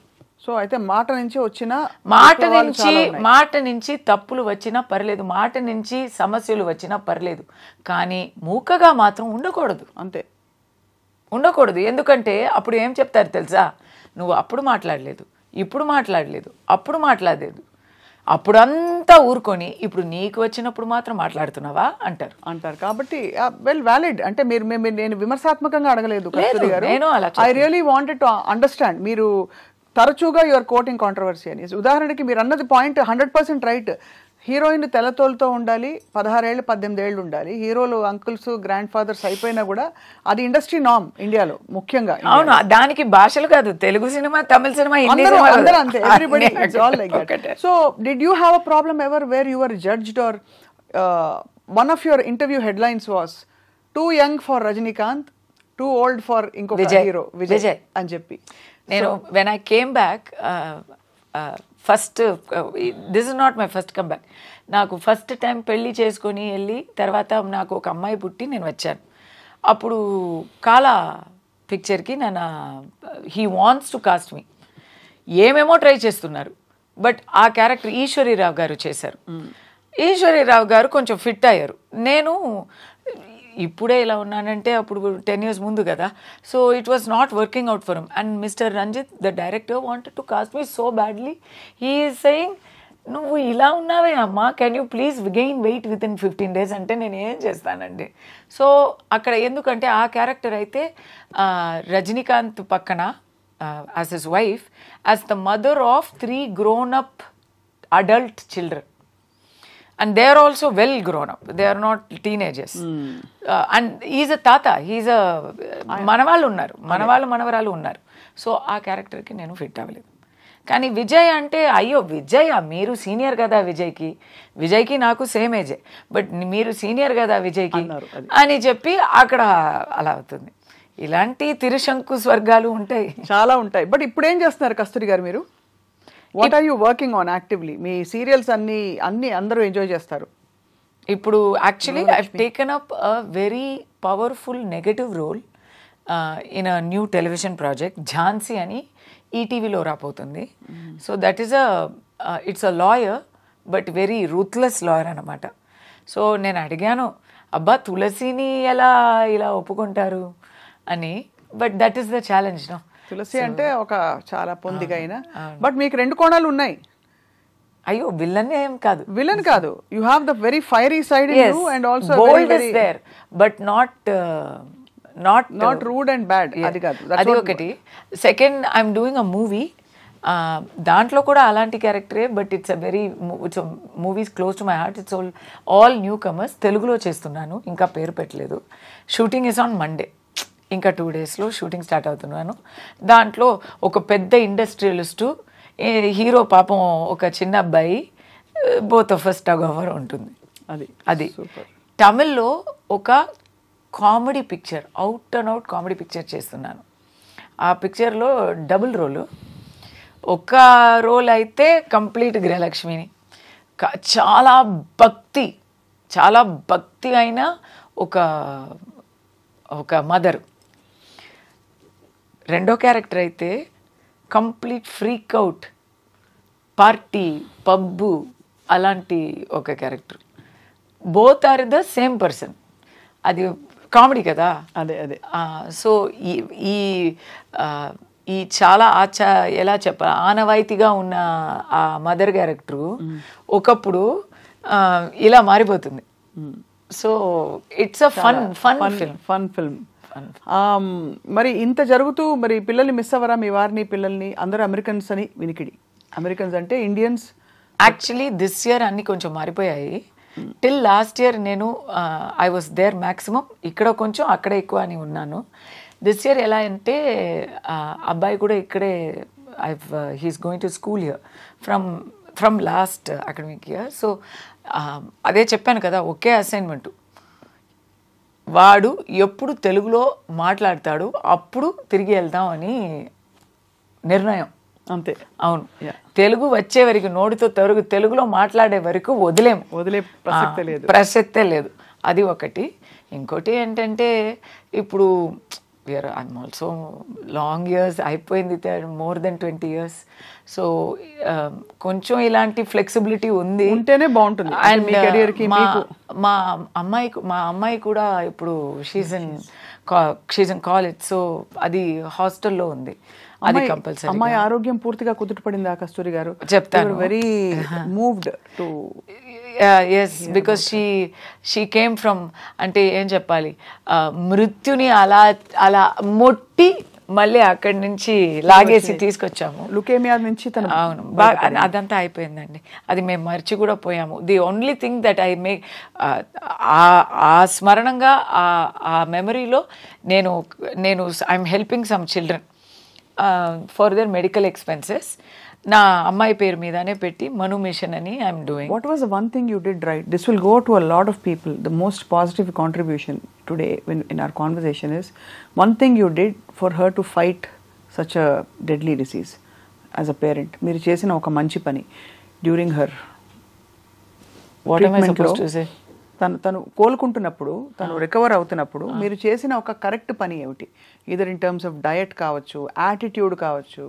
సో అయితే మాట నుంచి వచ్చిన మాట నుంచి మాట నుంచి తప్పులు వచ్చినా పర్లేదు మాట నుంచి సమస్యలు వచ్చినా పర్లేదు కానీ మూకగా మాత్రం ఉండకూడదు అంతే ఉండకూడదు ఎందుకంటే అప్పుడు ఏం చెప్తారు తెలుసా నువ్వు అప్పుడు మాట్లాడలేదు ఇప్పుడు మాట్లాడలేదు అప్పుడు మాట్లాడలేదు అప్పుడంతా ఊరుకొని ఇప్పుడు నీకు వచ్చినప్పుడు మాత్రం మాట్లాడుతున్నావా అంటారు అంటారు కాబట్టి వెల్ వ్యాలిడ్ అంటే మీరు నేను విమర్శాత్మకంగా అడగలేదు నేను I really wanted to understand మీరు తరచుగా యువర్ కోటింగ్ కాంట్రవర్సీ అని ఉదాహరణకి మీరు అన్నది point hundred percent right heroine తెలతోలతో ఉండాలి పదహారేళ్ళు పద్దెనిమిది ఏళ్ళు ఉండాలి హీరోలు అంకుల్స్ గ్రాండ్ ఫాదర్స్ అయిపోయినా కూడా అది ఇండస్ట్రీ నామ్ ఇండియాలో ముఖ్యంగా అవును దానికి భాషలు కాదు తెలుగు సినిమా తమిళ సినిమా so did you have a problem ever where your judged or one of your interview lines was too young for Rajinikanth too old for ఇంకో హీరో విజయ్ అని చెప్పి నేను when I came back first this is not my first come back నాకు first time పెళ్ళి చేసుకొని వెళ్ళి తర్వాత నాకు ఒక అమ్మాయి పుట్టి నేను వచ్చాను అప్పుడు కాలా పిక్చర్కి నన్ను he wants to cast me ఏమేమో ట్రై చేస్తున్నారు బట్ ఆ క్యారెక్టర్ ఈశ్వరీరావు గారు చేశారు hmm. ఈశ్వరీరావు గారు కొంచెం ఫిట్ అయ్యారు నేను ఇప్పుడే ఇలా ఉన్నానంటే అప్పుడు టెన్ ఇయర్స్ ముందు కదా so it was not working out for him and mister Ranjith the director wanted to cast me so badly he is saying నువ్వు ఇలా ఉన్నావే అమ్మా can you please gain weight within fifteen days అంటే నేను ఏం చేస్తానండి సో అక్కడ ఎందుకంటే ఆ క్యారెక్టర్ అయితే రజనీకాంత్ పక్కన as his wife as the mother of three grown up adult children and they are also well grown up. They are not teenagers. And hmm. Is uh, and he's a tata. మనవాళ్ళు ఉన్నారు మనవాళ్ళు మనవరాలు ఉన్నారు so ఆ క్యారెక్టర్కి నేను fit అవ్వలేదు కానీ విజయ్ అంటే అయ్యో విజయ్ మీరు సీనియర్ కదా విజయ్కి విజయ్కి నాకు సేమ్ ఏజే బట్ మీరు సీనియర్ కదా విజయ్కి అని చెప్పి అక్కడ అలా అవుతుంది ఇలాంటి తిరుశంకు స్వర్గాలు ఉంటాయి చాలా ఉంటాయి బట్ ఇప్పుడు ఏం చేస్తున్నారు కస్తూరి గారు మీరు what are you working on actively మీ సీరియల్స్ అన్ని అన్ని అందరూ ఎంజాయ్ చేస్తారు ఇప్పుడు actually I taken up a very powerful negative role in a new television project Jhansi అని ఈటీవీలో e రాబోతుంది so that is a it's a lawyer but very ruthless lawyer అనమాట సో నేను అడిగాను అబ్బా తులసిని ఎలా ఇలా ఒప్పుకుంటారు అని but that is the challenge no Tulasi అంటే ఒక చాలా పొందిగైన బట్ మీకు రెండు కోణాలు ఉన్నాయి అయ్యో విలన్ ఏం కాదు విలన్ కాదు you have the very fiery side and also bold is there but not not not rude and bad అది కాదు అది ఒకటి second I'm doing a movie దాంట్లో కూడా అలాంటి క్యారెక్టరే but it's a very it's movies close to my heart it's all all newcomers తెలుగులో చేస్తున్నాను ఇంకా పేరు పెట్టలేదు షూటింగ్ ఇస్ ఆన్ మండే ఇంకా టూ డేస్లో షూటింగ్ స్టార్ట్ అవుతున్నాను దాంట్లో ఒక పెద్ద ఇండస్ట్రియలిస్టు హీరో పాపం ఒక చిన్న అబ్బాయి బోత్ ఆఫ్ ఫస్ట్ టగ్ ఉంటుంది అది అది తమిళ్లో ఒక comedy picture out and out comedy picture చేస్తున్నాను ఆ పిక్చర్లో డబుల్ రోలు ఒక రోల్ అయితే కంప్లీట్ గృహలక్ష్మిని చాలా భక్తి చాలా భక్తి అయిన ఒక ఒక మదరు రెండో క్యారెక్టర్ అయితే complete freak out party pub అలాంటి ఒక character both are the same person అది కామెడీ కదా అదే అదే సో ఈ ఈ చాలా ఆచా ఎలా చెప్ప ఆనవాయితీగా ఉన్న ఆ మదర్ క్యారెక్టరు ఒకప్పుడు ఇలా మారిపోతుంది so it's a fun fun film fun film Um, మరి ఇంత జరుగుతూ మరి పిల్లల్ని మిస్ అవ్వరా మీ వారిని పిల్లల్ని అందరూ అమెరికన్స్ అని వినికిడి అమెరికన్స్ అంటే ఇండియన్స్ యాక్చువల్లీ దిస్ ఇయర్ అన్ని కొంచెం మారిపోయాయి టిల్ లాస్ట్ ఇయర్ నేను ఐ వాస్ దేర్ మ్యాక్సిమం ఇక్కడ కొంచెం అక్కడ ఎక్కువ అని ఉన్నాను దిస్ ఇయర్ ఎలా అంటే uh, అబ్బాయి కూడా ఇక్కడే I he's going to school year from from last academic year so అదే చెప్పాను కదా ఒకే అసైన్మెంట్ వాడు ఎప్పుడు తెలుగులో మాట్లాడతాడు అప్పుడు తిరిగి వెళ్దాం అని నిర్ణయం అంతే అవును తెలుగు వచ్చే వరకు నోటితో తరుగు తెలుగులో మాట్లాడే వరకు వదిలేము వదిలే ప్రసక్తే లేదు ప్రసక్తే లేదు అది ఒకటి ఇంకోటి ఏంటంటే ఇప్పుడు we're I'm also long years అయిపోయింది more than twenty years so కొంచెం ఇలాంటి ఫ్లెక్సిబిలిటీ ఉంది ఉంటేనే బాగుంటుంది అండ్ మా మా అమ్మాయి మా అమ్మాయి కూడా ఇప్పుడు షీజన్ షీజన్ కాలేజ్ సో అది హాస్టల్లో ఉంది అది కంపల్సరీ అమ్మాయి ఆరోగ్యం పూర్తిగా కుదుటపడిందా ఆ కస్తూరి గారు చెప్తారు very moved to us because she she came from అంటే ఏం చెప్పాలి మృత్యుని అలా అలా మొట్టి మళ్ళీ అక్కడి నుంచి లాగేసి తీసుకొచ్చాము లుకేమియా నుంచి తను అవును బాగా అదంతా అయిపోయిందండి అది మేము మర్చి కూడా పోయాము the only thing that I may ఆ స్మరణంగా ఆ మెమరీలో నేను నేను I'm helping some children for their medical expenses నా అమ్మాయి పేరు మీదనే పెట్టి మను మిషన్ అని I'm doing what was the one thing you did right this will go to a lot of people the most positive contribution today in our conversation is one thing you did for her to fight such a deadly disease as a parent మీరు చేసిన ఒక మంచి పని during her తను తను కోలుకుంటున్నప్పుడు తను recover uh-huh. అవుతున్నప్పుడు uh-huh. మీరు చేసిన ఒక కరెక్ట్ పని ఏమిటి either in terms of diet కావచ్చు యాటిట్యూడ్ కావచ్చు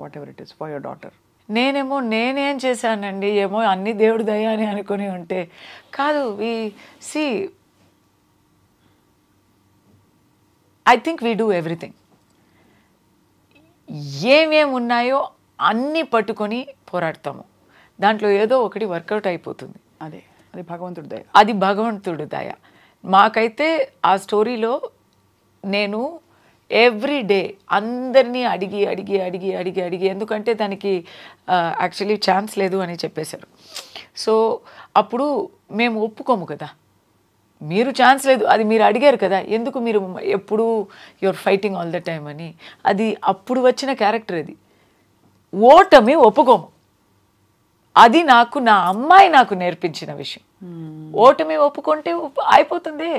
whatever it is for your daughter నేనేమో నేనేం చేశానండి ఏమో అన్ని దేవుడు దయ అని అనుకుని ఉంటే కాదు we see I think we do everything ఏమేమి ఉన్నాయో అన్నీ పట్టుకొని పోరాడతాము దాంట్లో ఏదో ఒకటి వర్కౌట్ అయిపోతుంది అదే అది భగవంతుడు దయ అది భగవంతుడు దయ మాకైతే ఆ స్టోరీలో నేను ఎవ్రీ డే అందరినీ అడిగి అడిగి అడిగి అడిగి అడిగి ఎందుకంటే దానికి యాక్చువల్లీ ఛాన్స్ లేదు అని చెప్పేశారు సో అప్పుడు మేము ఒప్పుకోము కదా మీరు ఛాన్స్ లేదు అది మీరు అడిగారు కదా ఎందుకు మీరు ఎప్పుడు your fighting all the time అని అది అప్పుడు వచ్చిన క్యారెక్టర్ అది ఓటమి ఒప్పుకోము అది నాకు నా అమ్మాయి నాకు నేర్పించిన విషయం hmm. ఓటమి ఒప్పుకుంటే అయిపోతుంది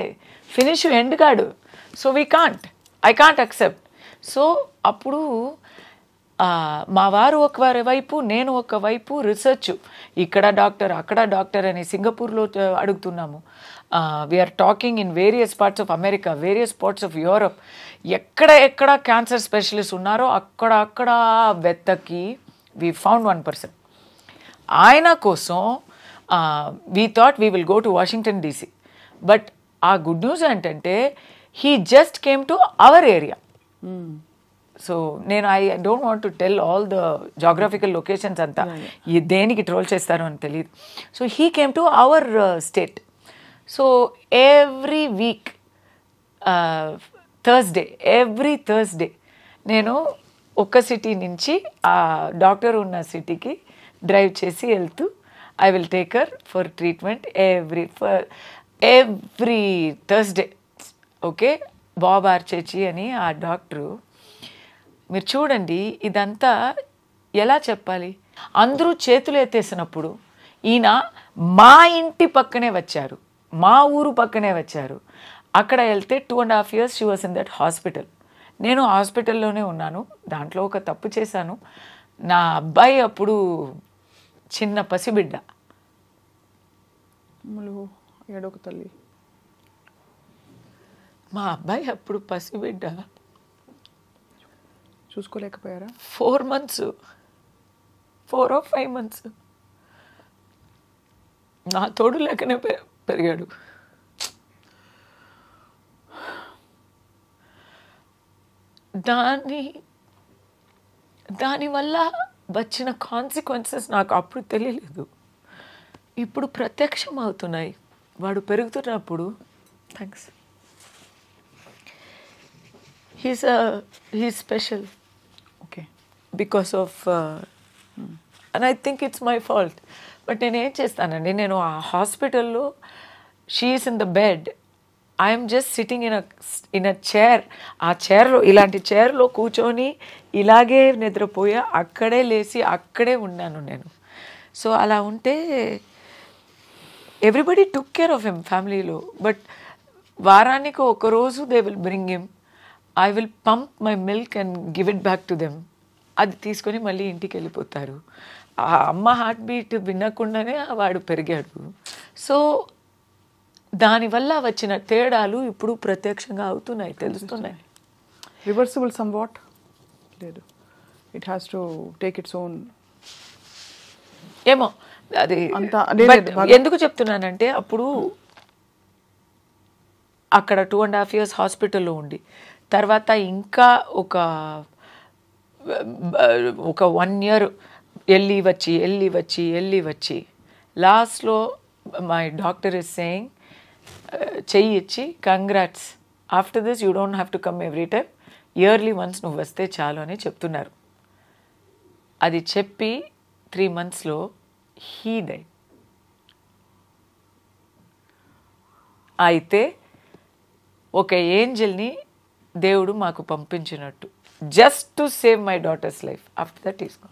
ఫినిష్ ఎండ్ కాడు so we can't I can't accept so అప్పుడు మా వారు ఒక వారి వైపు నేను ఒక వైపు రీసెర్చ్ ఇక్కడ డాక్టర్ అక్కడ డాక్టర్ అని సింగపూర్లో అడుగుతున్నాము we are talking in various parts of America various parts of Europe ఎక్కడ ఎక్కడ క్యాన్సర్ స్పెషలిస్ట్ ఉన్నారో అక్కడ అక్కడ వెత్తకి వీ ఫౌండ్ వన్ పర్సన్ ఆయన కోసం we thought we will go to Washington DC but ఆ గుడ్ న్యూస్ ఏంటంటే he just came to our area so నేను I don't want to tell all the geographical locations అంతా దేనికి troll చేస్తారు అని తెలియదు so he came to our state so every week Thursday every Thursday నేను ఒక్క city నుంచి ఆ డాక్టర్ ఉన్న సిటీకి డ్రైవ్ చేసి వెళ్తూ I will take her for treatment every for every Thursday okay బాబార్ చేచి అని ఆ డాక్టరు మీరు చూడండి ఇదంతా ఎలా చెప్పాలి అందరూ చేతులు ఎత్తేసినప్పుడు ఈయన మా ఇంటి పక్కనే వచ్చారు మా ఊరు పక్కనే వచ్చారు అక్కడ వెళ్తే two and half years she was in that hospital నేను హాస్పిటల్లోనే ఉన్నాను దాంట్లో ఒక తప్పు చేశాను నా అబ్బాయి అప్పుడు చిన్న పసిబిడ్డ ఏడొక తల్లి మా అబ్బాయి అప్పుడు పసిబిడ్డ చూసుకోలేకపోయారా four months four or five months నా తోడు లేకనే పెరిగాడు దాని దానివల్ల వచ్చిన కాన్సిక్వెన్సెస్ నాకు అప్పుడు తెలియలేదు ఇప్పుడు ప్రత్యక్షం అవుతున్నాయి వాడు పెరుగుతున్నప్పుడు thanks he's he's special okay because of and I think it's my fault but నేనేం చేస్తానండి నేను ఆ హాస్పిటల్లో she is in the bed I'm just sitting in a in a chair ఆ చైర్లో ఇలాంటి చైర్లో కూర్చొని ఇలాగే నిద్రపోయా అక్కడే లేచి అక్కడే ఉన్నాను నేను సో అలా ఉంటే everybody took care of him ఫ్యామిలీలో బట్ వారానికి ఒకరోజు they will bring him I will pump my milk and give it back to them అది తీసుకొని మళ్ళీ ఇంటికి వెళ్ళిపోతారు ఆ అమ్మ హార్ట్ బీట్ వినకుండానే వాడు పెరిగాడు సో దానివల్ల వచ్చిన తేడాలు ఇప్పుడు ప్రత్యక్షంగా అవుతున్నాయి తెలుస్తున్నాయి రివర్సిబుల్ సమ్ వాట్ లేదు it has to take its own ఏమో అది ఎందుకు చెప్తున్నానంటే అప్పుడు అక్కడ టూ అండ్ హాఫ్ ఇయర్స్ హాస్పిటల్లో ఉండి తర్వాత ఇంకా ఒక ఒక వన్ ఇయర్ వెళ్ళి వచ్చి వెళ్ళి వచ్చి వెళ్ళి వచ్చి లాస్ట్లో మై డాక్టర్ ఇస్ సేయింగ్ చెయ్యి ఇచ్చి congrats after this you don't have to come every time yearly once నువ్వు వస్తే చాలు అని చెప్తున్నారు అది చెప్పి త్రీ మంత్స్లో హీ డై అయితే ఒక ఏంజల్ని దేవుడు మాకు పంపించినట్టు just to save my daughter's life after that తీసుకో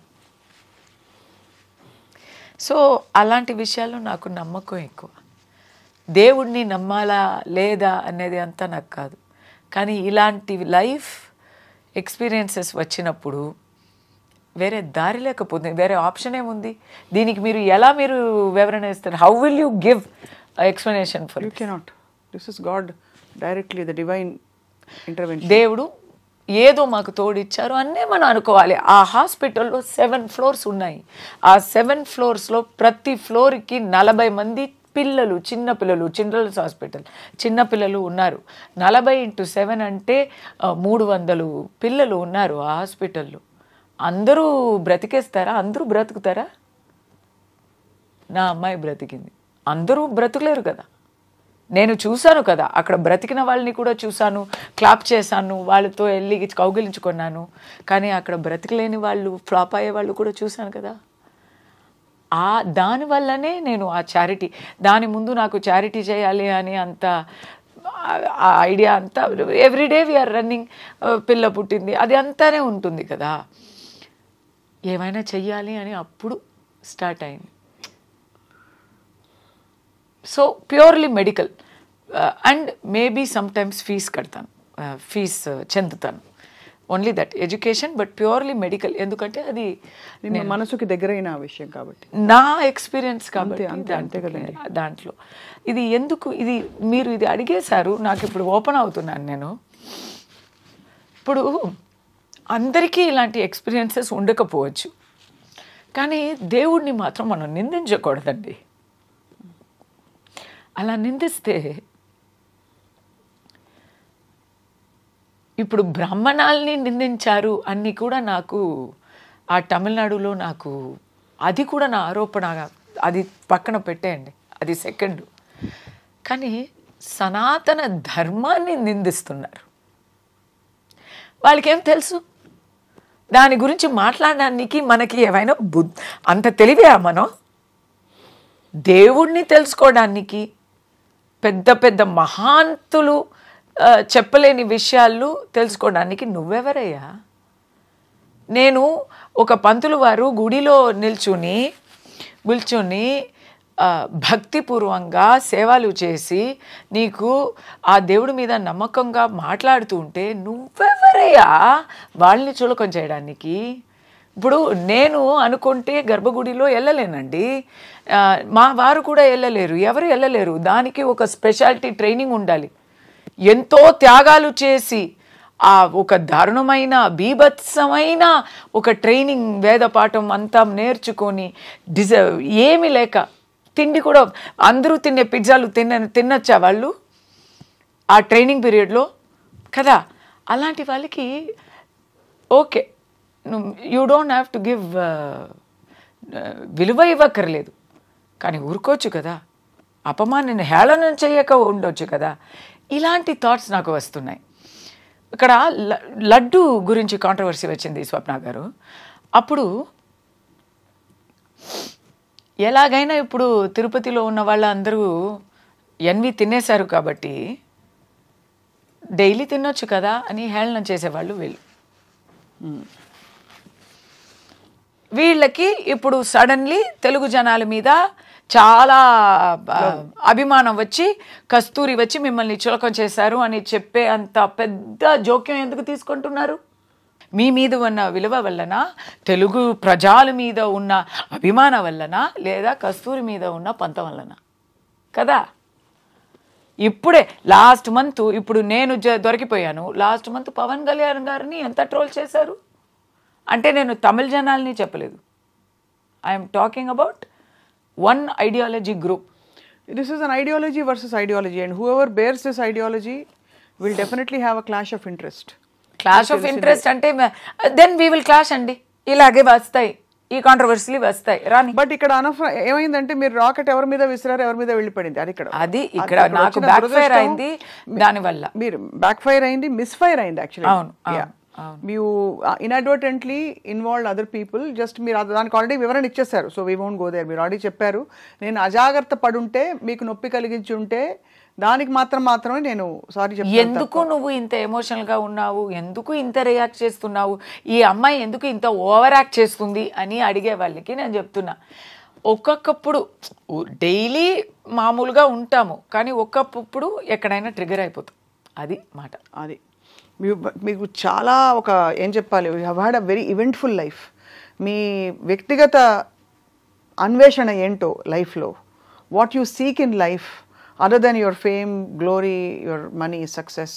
సో అలాంటి విషయాలు నాకు నమ్మకం ఎక్కువ దేవుడిని నమ్మాలా లేదా అనేది అంతా నాకు కాదు కానీ ఇలాంటి లైఫ్ ఎక్స్పీరియన్సెస్ వచ్చినప్పుడు వేరే దారి లేకపోతుంది వేరే ఆప్షన్ ఏముంది దీనికి మీరు ఎలా మీరు వివరణ ఇస్తారు how will you give explanation for you cannot this is God directly the divine దేవుడు ఏదో మాకు తోడిచ్చారు అన్నీ మనం అనుకోవాలి ఆ హాస్పిటల్లో సెవెన్ ఫ్లోర్స్ ఉన్నాయి ఆ సెవెన్ ఫ్లోర్స్లో ప్రతి ఫ్లోర్కి నలభై మంది పిల్లలు చిన్న పిల్లలు చిల్డ్రన్స్ హాస్పిటల్ చిన్న పిల్లలు ఉన్నారు నలభై ఇంటూ సెవెన్ అంటే మూడు వందలు పిల్లలు ఉన్నారు ఆ హాస్పిటల్లో అందరూ బ్రతికేస్తారా అందరూ బ్రతుకుతారా నా అమ్మాయి బ్రతికింది అందరూ బ్రతకలేరు కదా నేను చూశాను కదా అక్కడ బ్రతికిన వాళ్ళని కూడా చూశాను క్లాప్ చేశాను వాళ్ళతో వెళ్ళి కౌగిలించుకున్నాను కానీ అక్కడ బ్రతికలేని వాళ్ళు ఫ్లాప్ అయ్యే వాళ్ళు కూడా చూశాను కదా ఆ దానివల్లనే నేను ఆ చారిటీ దాని ముందు నాకు చారిటీ చేయాలి అని అంత ఆ ఐడియా అంతా ఎవ్రీడే వీఆర్ రన్నింగ్ పిల్ల పుట్టింది అది అంతానే ఉంటుంది కదా ఏమైనా చెయ్యాలి అని అప్పుడు స్టార్ట్ అయింది so purely medical and maybe sometimes fee కడతాను ఫీజ్ uh, uh, చెందుతాను only that education but purely medical ఎందుకంటే అది మనసుకి దగ్గరైన విషయం కాబట్టి నా ఎక్స్పీరియన్స్ కాబట్టి అంతే దాంట్లో ఇది ఎందుకు ఇది మీరు ఇది అడిగేశారు నాకు ఇప్పుడు ఓపెన్ అవుతున్నాను నేను ఇప్పుడు అందరికీ ఇలాంటి ఎక్స్పీరియన్సెస్ ఉండకపోవచ్చు కానీ దేవుడిని మాత్రం మనం నిందించకూడదండి అలా నిందిస్తే ఇప్పుడు బ్రాహ్మణాలని నిందించారు అన్ని కూడా నాకు ఆ తమిళనాడులో నాకు అది కూడా నా ఆరోపణ అది పక్కన పెట్టేయండి అది సెకండ్ కానీ సనాతన ధర్మాన్ని నిందిస్తున్నారు వాళ్ళకేం తెలుసు దాని గురించి మాట్లాడడానికి మనకి ఏమైనా బుద్ధి అంత తెలివే మనం దేవుణ్ణి తెలుసుకోవడానికి పెద్ద పెద్ద మహాంతులు చెప్పలేని విషయాలు తెలుసుకోవడానికి నువ్వెవరయ్యా నేను ఒక పంతులు వారు గుడిలో నిల్చుని నిల్చుని భక్తిపూర్వంగా సేవలు చేసి నీకు ఆ దేవుడి మీద నమ్మకంగా మాట్లాడుతూ ఉంటే నువ్వెవరయ్యా వాళ్ళని చులకం చేయడానికి ఇప్పుడు నేను అనుకుంటే గర్భగుడిలో వెళ్ళలేనండి మా వారు కూడా వెళ్ళలేరు ఎవరు వెళ్ళలేరు దానికి ఒక స్పెషాలిటీ ట్రైనింగ్ ఉండాలి ఎంతో త్యాగాలు చేసి ఆ ఒక దారుణమైన బీభత్సమైన ఒక ట్రైనింగ్ వేద పాఠం అంతా నేర్చుకొని డిజ ఏమి లేక తిండి కూడా అందరూ తినే పిజ్జాలు తిన్న తినొచ్చా వాళ్ళు ఆ ట్రైనింగ్ పీరియడ్లో కదా అలాంటి వాళ్ళకి okay you don't have to give విలువ ఇవ్వక్కర్లేదు కానీ ఊరుకోవచ్చు కదా అపమానం హేళనం చేయక ఉండొచ్చు కదా ఇలాంటి థాట్స్ నాకు వస్తున్నాయి ఇక్కడ లడ్డు గురించి కాంట్రవర్సీ వచ్చింది స్వప్న గారు అప్పుడు ఎలాగైనా ఇప్పుడు తిరుపతిలో ఉన్న వాళ్ళందరూ ఎన్వి తినేశారు కాబట్టి డైలీ తినొచ్చు కదా అని హేళనం చేసేవాళ్ళు వీళ్ళు వీళ్ళకి ఇప్పుడు సడన్లీ తెలుగు జనాల మీద చాలా అభిమానం వచ్చి కస్తూరి వచ్చి మిమ్మల్ని చులకం చేశారు అని చెప్పే అంత పెద్ద జోక్యం ఎందుకు తీసుకుంటున్నారు మీ మీద ఉన్న విలువ వలన తెలుగు ప్రజల మీద ఉన్న అభిమాన వలన లేదా కస్తూరి మీద ఉన్న పంత వలన కదా ఇప్పుడే లాస్ట్ మంత్ ఇప్పుడు నేను దొరికిపోయాను లాస్ట్ మంత్ పవన్ కళ్యాణ్ గారిని ఎంత ట్రోల్ చేశారు అంటే నేను తమిళ జనాల్ని చెప్పలేదు I'm talking about one ideology group this is an ideology versus ideology and whoever bears this ideology will definitely have a clash of interest clash of interest అంటే then we will clash అండి ఇలాగే వస్తాయి ఈ కాంట్రవర్సీలు వస్తాయి రాని but ఇక్కడ అనఫ ఏమైందంటే మీరు రాకెట్ ఎవరి మీద విసిరారు ఎవరి మీద వెళ్ళిపోయింది అది ఇక్కడ అది ఇక్కడ నాకు బ్యాక్ ఫైర్ అయింది దానివల్ల మీరు బ్యాక్ ఫైర్ అయింది మిస్ ఫైర్ అయింది యాక్చువల్లీ అవును Uh, మీరు inadvertently involve other people just మీరు దానికి ఆల్రెడీ వివరణ ఇచ్చేసారు so we won't go there మీరు ఆల్రెడీ చెప్పారు నేను అజాగ్రత్త పడుంటే మీకు నొప్పి కలిగించి ఉంటే దానికి మాత్రం మాత్రమే నేను సారీ ఎందుకు నువ్వు ఇంత ఎమోషనల్ గా ఉన్నావు ఎందుకు ఇంత రియాక్ట్ చేస్తున్నావు ఈ అమ్మాయి ఎందుకు ఇంత ఓవర్ యాక్ట్ చేస్తుంది అని అడిగే వాళ్ళకి నేను చెప్తున్నా ఒక్కొక్కప్పుడు డైలీ మామూలుగా ఉంటాము కానీ ఒక్కప్పుడు ఎక్కడైనా ట్రిగర్ అయిపోతాం అది మాట అది మీకు చాలా ఒక ఏం చెప్పాలి you have had a very eventful life మీ వ్యక్తిగత అన్వేషణ ఏంటో లైఫ్లో what you seek in life other than your fame glory your money success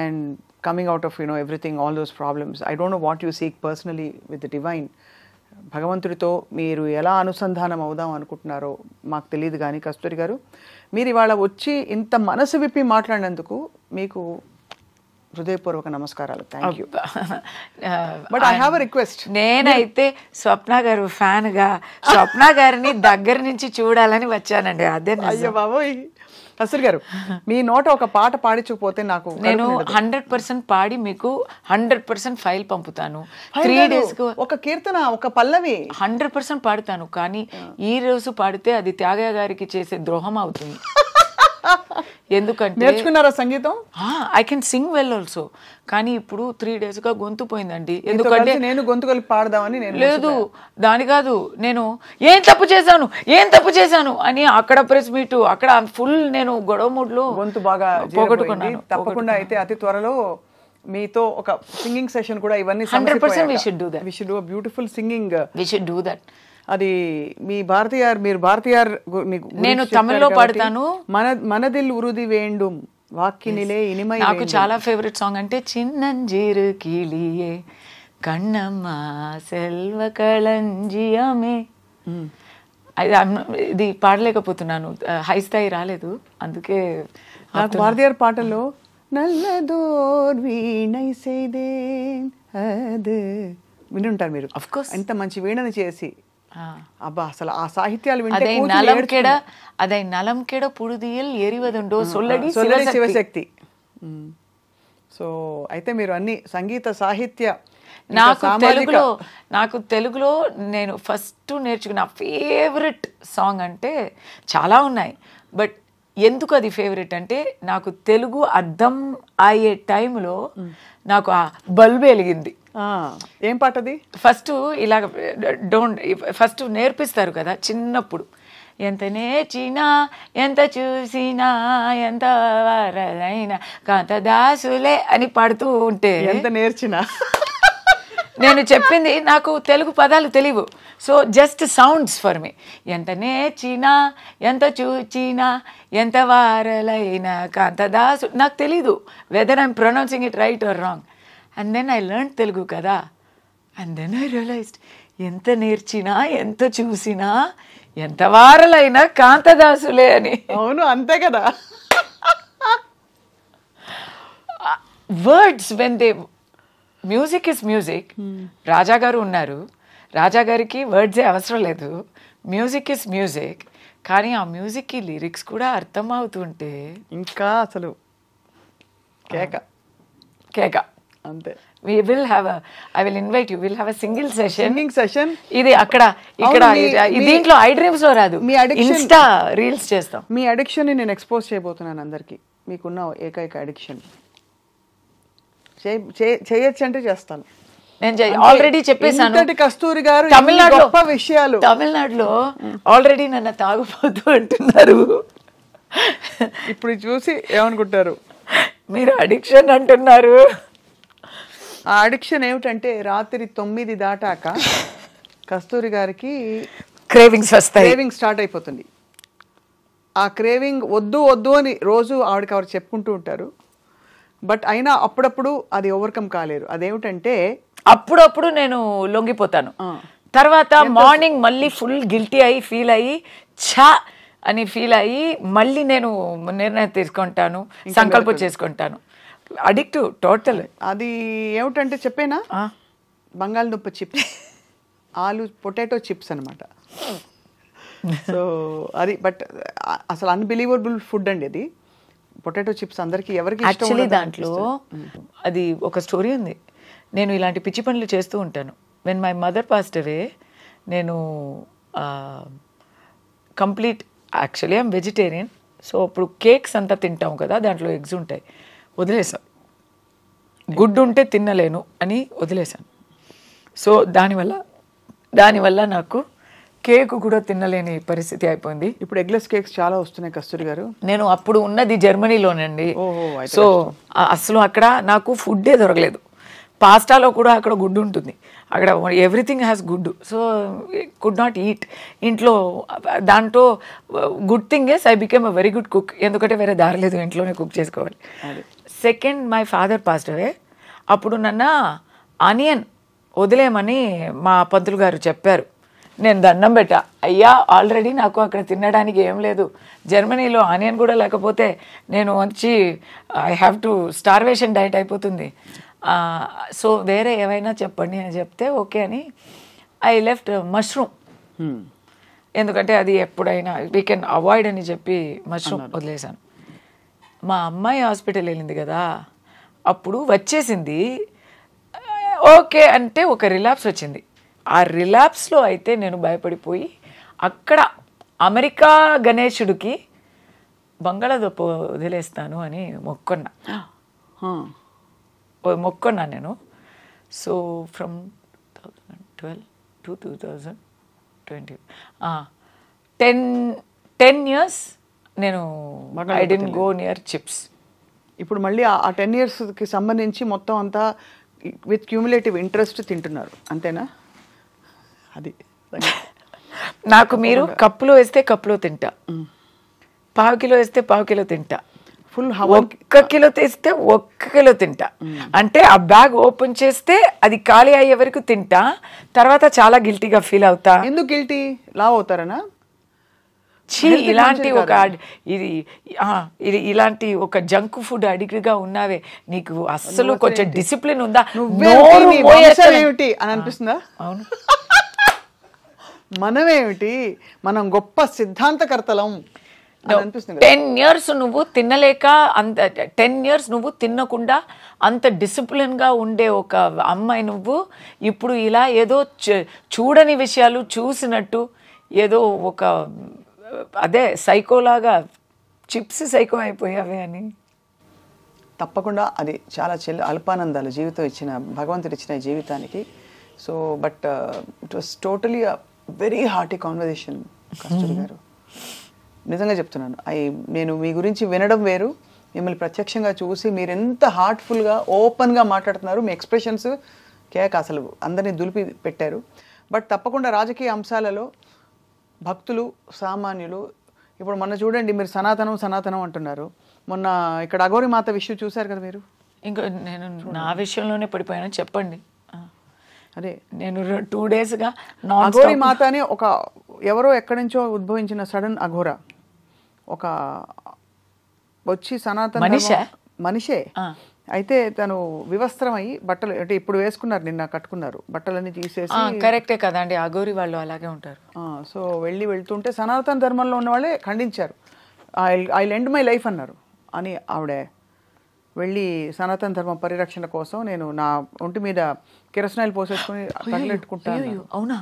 and coming out of no everything all those problems I don't know what you seek personally with divine భగవంతుడితో మీరు ఎలా అనుసంధానం అవుదాం అనుకుంటున్నారో మాకు తెలియదు కానీ కస్తూరి గారు మీరు ఇవాళ వచ్చి ఇంత మనసు విప్పి మాట్లాడినందుకు మీకు హృదయపూర్వక నమస్కారాలు thank you but I have request నేనైతే స్వప్న గారు ఫ్యాన్ గా స్వప్న గారిని దగ్గర నుంచి చూడాలని వచ్చానండి అదే అయ్యో బాబోయ్ గారు మీ నోట ఒక పాట పాడించకపోతే నాకు నేను హండ్రెడ్ పర్సెంట్ పాడి మీకు హండ్రెడ్ పర్సెంట్ ఫైల్ పంపుతాను త్రీ డేస్ ఒక కీర్తన ఒక పల్లవి హండ్రెడ్ పర్సెంట్ పాడుతాను కానీ ఈ రోజు పాడితే అది త్యాగయ్య గారికి చేసే ద్రోహం అవుతుంది ఎందుకంటే నేర్చుకున్నారా సంగీతం I can sing well also కానీ ఇప్పుడు త్రీ గా గొంతు పోయిందండి ఎందుకంటే నేను గొంతు కలిపి పాడదామని లేదు దాని కాదు నేను ఏం తప్పు చేశాను ఏం తప్పు చేశాను అని అక్కడ ప్రెస్ మీట్ అక్కడ ఫుల్ నేను గొడవ మూడ్లో గొంతు బాగా పోగొట్టుకున్నాను తప్పకుండా అయితే అతి త్వరలో మీతో ఒక సింగింగ్ సెషన్ కూడా ఇవన్నీ hundred percent we should do that we should do beautiful singing we should do that అది మీ భారతీయార్ మీరు భారతీయార్ నేను తమిళ్లో పాడతాను మన మనదిల్ ఉరుది వేండుం వాక్కినిలే ఇనిమై నాకు చాలా ఫేవరెట్ సాంగ్ అంటే చిన్నంజీరు కీలియే కన్నమ్మ సెల్వ కళంజియమే అది ఇది పాడలేకపోతున్నాను హై స్థాయి రాలేదు అందుకే నాకు భారతీయార్ పాటలో నల్లదోర్ వీణై సేదేన్ అది విని ఉంటారు మీరు ఎంత మంచి వీణని చేసి அப்பா அசல ஆ சாகித்யால் அதை நலம் கெட அதை நலம் கெட புழுதியில் எரிவதுண்டோ சொல்லடி சொல்லடி శివశక్తి సో అయితే మీరు అన్ని సంగీత సాహిత్య నాకు తెలుగులో నాకు తెలుగులో నేను ఫస్ట్ నేర్చుకున్న ఫేవరెట్ సాంగ్ అంటే చాలా ఉన్నాయి బట్ ఎందుకు అది ఫేవరెట్ అంటే నాకు తెలుగు అర్థం అయ్యే టైంలో నాకు ఆ బల్బు వెలిగింది ఏం పాట అది ఫస్ట్ ఇలా డోంట్ ఫస్ట్ నేర్పిస్తారు కదా చిన్నప్పుడు ఎంత నేర్చినా ఎంత చూసినా ఎంత కాంత కాంతదాసులే అని పాడుతూ ఉంటే ఎంత నేర్చినా నేను చెప్పింది నాకు తెలుగు పదాలు తెలియవు so just sounds for me ఎంత నేర్చినా ఎంత చూచినా ఎంత వారలైనా కాంతదాసు నాకు తెలీదు whether I'm pronouncing it right or wrong and then I learn Telugu కదా అండ్ దెన్ ఐ రియలైజ్డ్ ఎంత నేర్చినా ఎంత చూసినా ఎంత వారలైనా కాంతదాసులే అని అవును అంతే కదా words when they music is music Raja garu ఉన్నారు రాజా గారికి వర్డ్సే అవసరం లేదు మ్యూజిక్ ఇస్ మ్యూజిక్ కానీ ఆ మ్యూజిక్కి లిరిక్స్ కూడా అర్థం అవుతుంటే ఇంకా అసలు కేక కేక అంతే we will have I will invite you will have a single session singing session ఇది అక్కడ ఇక్కడ దీంట్లో ఐ డ్రీమ్స్ లో రాదు మీ అడిక్షన్ ఇన్స్టా రీల్స్ చేస్తాం మీ అడిక్షన్ ని నేను ఎక్స్పోజ్ చేయబోతున్నాను అందరికి మీకున్న ఏకైక అడిక్షన్ చేయొచ్చు అంటే చేస్తాను నేను ఆల్రెడీ చెప్పేసాను కస్తూరి గారు తమిళనాడు గొప్ప విషయాలు తమిళనాడులో ఆల్రెడీ నన్ను తాగుపోతూ అంటున్నారు ఇప్పుడు చూసి ఏమనుకుంటారు మీరు అడిక్షన్ అంటున్నారు ఆ అడిక్షన్ ఏమిటంటే రాత్రి తొమ్మిది దాటాక కస్తూరి గారికి క్రేవింగ్స్ వస్తాయి క్రేవింగ్ స్టార్ట్ అయిపోతుంది ఆ క్రేవింగ్ వద్దు వద్దు అని రోజు ఆవిడకి ఆవిడ చెప్పుకుంటూ ఉంటారు బట్ అయినా అప్పుడప్పుడు అది ఓవర్కమ్ కాలేరు అదేమిటంటే అప్పుడప్పుడు నేను లొంగిపోతాను తర్వాత మార్నింగ్ మళ్ళీ ఫుల్ గిల్టీ అయ్యి ఫీల్ అయ్యి ఛా అని ఫీల్ అయ్యి మళ్ళీ నేను నిర్ణయం తీసుకుంటాను సంకల్పం చేసుకుంటాను అడిక్ట్ టోటల్ అది ఏమిటంటే చెప్పేనా బంగాళదుంప చిప్స్ ఆలు పొటాటో చిప్స్ అనమాట సో అది బట్ అసలు అన్బిలీవబుల్ ఫుడ్ అండి అది పొటాటో చిప్స్ అందరికీ ఎవరికి యాక్చువల్లీ దాంట్లో అది ఒక స్టోరీ ఉంది నేను ఇలాంటి పిచ్చి పనులు చేస్తూ ఉంటాను వెన్ మై మదర్ పాస్టవే నేను complete actually I'm vegetarian so అప్పుడు కేక్స్ అంతా తింటాం కదా దాంట్లో ఎగ్స్ ఉంటాయి వదిలేశాను గుడ్డు ఉంటే తినలేను అని వదిలేశాను సో దానివల్ల దానివల్ల నాకు కేక్ కూడా తినలేని పరిస్థితి అయిపోయింది ఇప్పుడు ఎగ్లెస్ కేక్స్ చాలా వస్తున్నాయి కస్తూరి గారు నేను అప్పుడు ఉన్నది జర్మనీలోనండి సో అసలు అక్కడ నాకు ఫుడ్డే దొరకలేదు పాస్టాలో కూడా అక్కడ గుడ్డు ఉంటుంది అక్కడ ఎవ్రీథింగ్ హ్యాస్ గుడ్ సో కుడ్ నాట్ ఈట్ ఇంట్లో దాంట్లో good thing yes I became a very good cook ఎందుకంటే వేరే దారి లేదు ఇంట్లోనే కుక్ చేసుకోవాలి సెకండ్ మై ఫాదర్ పాజిటివే అప్పుడు నన్న ఆనియన్ వదిలేమని మా పంతులు గారు చెప్పారు నేను దండం పెట్టా అయ్యా ఆల్రెడీ నాకు అక్కడ తినడానికి ఏం లేదు జర్మనీలో ఆనియన్ కూడా లేకపోతే నేను వచ్చి I have to starvation diet అయిపోతుంది సో వేరే ఏమైనా చెప్పండి అని చెప్తే ఓకే అని ఐ లెఫ్ట్ మష్రూమ్ ఎందుకంటే అది ఎప్పుడైనా వీ కెన్ అవాయిడ్ అని చెప్పి మష్రూమ్ వదిలేశాను మా అమ్మాయి హాస్పిటల్ వెళ్ళింది కదా అప్పుడు వచ్చేసింది ఓకే అంటే ఒక రిలాప్స్ వచ్చింది ఆ రిలాప్స్లో అయితే నేను భయపడిపోయి అక్కడ అమెరికా గణేషుడికి బంగాళాదుప్ప వదిలేస్తాను అని మొక్కున్నా మొక్కున్నా నేను so from two thousand twelve to two thousand twenty ten ten years నేను I didn't go near chips ఇప్పుడు మళ్ళీ ఆ టెన్ ఇయర్స్కి సంబంధించి మొత్తం అంతా విత్ క్యూములేటివ్ ఇంట్రెస్ట్ తింటున్నారు అంతేనా అది నాకు మీరు కప్పులో వేస్తే కప్పులో తింటా పావు కిలో వేస్తే పావు కిలో తింటా ఫుల్ ఒక్క కిలో తీస్తే ఒక్క కిలో తింటా అంటే ఆ బ్యాగ్ ఓపెన్ చేస్తే అది ఖాళీ అయ్యే వరకు తింటా తర్వాత చాలా గిల్టీగా ఫీల్ అవుతా ఎందుకు గిల్టీ లావ్ అవుతారనా ఛీ ఇలాంటి ఒక ఇది ఇది ఇలాంటి ఒక జంక్ ఫుడ్ అడిగిగా ఉన్నావే నీకు అస్సలు కొంచెం డిసిప్లిన్ ఉందా ఏమిటి అని అనిపిస్తుందా అవును మనమేమిటి మనం గొప్ప సిద్ధాంతకర్తలం టెన్ ఇయర్స్ నువ్వు తినలేక అంత టెన్ ఇయర్స్ నువ్వు తినకుండా అంత డిసిప్లిన్గా ఉండే ఒక అమ్మాయి నువ్వు ఇప్పుడు ఇలా ఏదో చూడని విషయాలు చూసినట్టు ఏదో ఒక అదే సైకోలాగా చిప్స్ సైకో అయిపోయావే అని తప్పకుండా అది చాలా చెల్ అల్పానందాలు జీవితం ఇచ్చిన భగవంతుడు ఇచ్చిన జీవితానికి so but it was totally very hearty conversation Kasturi garu నిజంగా చెప్తున్నాను అవి నేను మీ గురించి వినడం వేరు మిమ్మల్ని ప్రత్యక్షంగా చూసి మీరు ఎంత హార్ట్ఫుల్గా ఓపెన్గా మాట్లాడుతున్నారు మీ ఎక్స్ప్రెషన్స్ కేక అసలు అందరినీ దులిపి పెట్టారు బట్ తప్పకుండా రాజకీయ అంశాలలో భక్తులు సామాన్యులు ఇప్పుడు మొన్న చూడండి మీరు సనాతనం సనాతనం అంటున్నారు మొన్న ఇక్కడ అఘోరి మాత విషయం చూశారు కదా మీరు ఇంకా నేను నా విషయంలోనే పడిపోయాను చెప్పండి అదే నేను టూ డేస్గా అఘోరి మాత అని ఒక ఎవరో ఎక్కడి నుంచో ఉద్భవించిన సడన్ అఘోర ఒక వచ్చి సనాతన మనిషే అయితే తను వివస్త్రమై బట్టలు అంటే ఇప్పుడు వేసుకున్నారు నిన్న కట్టుకున్నారు బట్టలన్నీ తీసేసి కరెక్టే కదండి అగోరి వాళ్ళు అలాగే ఉంటారు సో వెళ్ళి వెళ్తుంటే సనాతన ధర్మంలో ఉన్న వాళ్ళే ఖండించారు ఐ ఎండ్ మై లైఫ్ అన్నారు అని ఆవిడ వెళ్ళి సనాతన ధర్మ పరిరక్షణ కోసం నేను నా ఒంటి మీద కిరసనాయిలు పోసేసుకుని తగిలెట్టుకుంటాను అవునా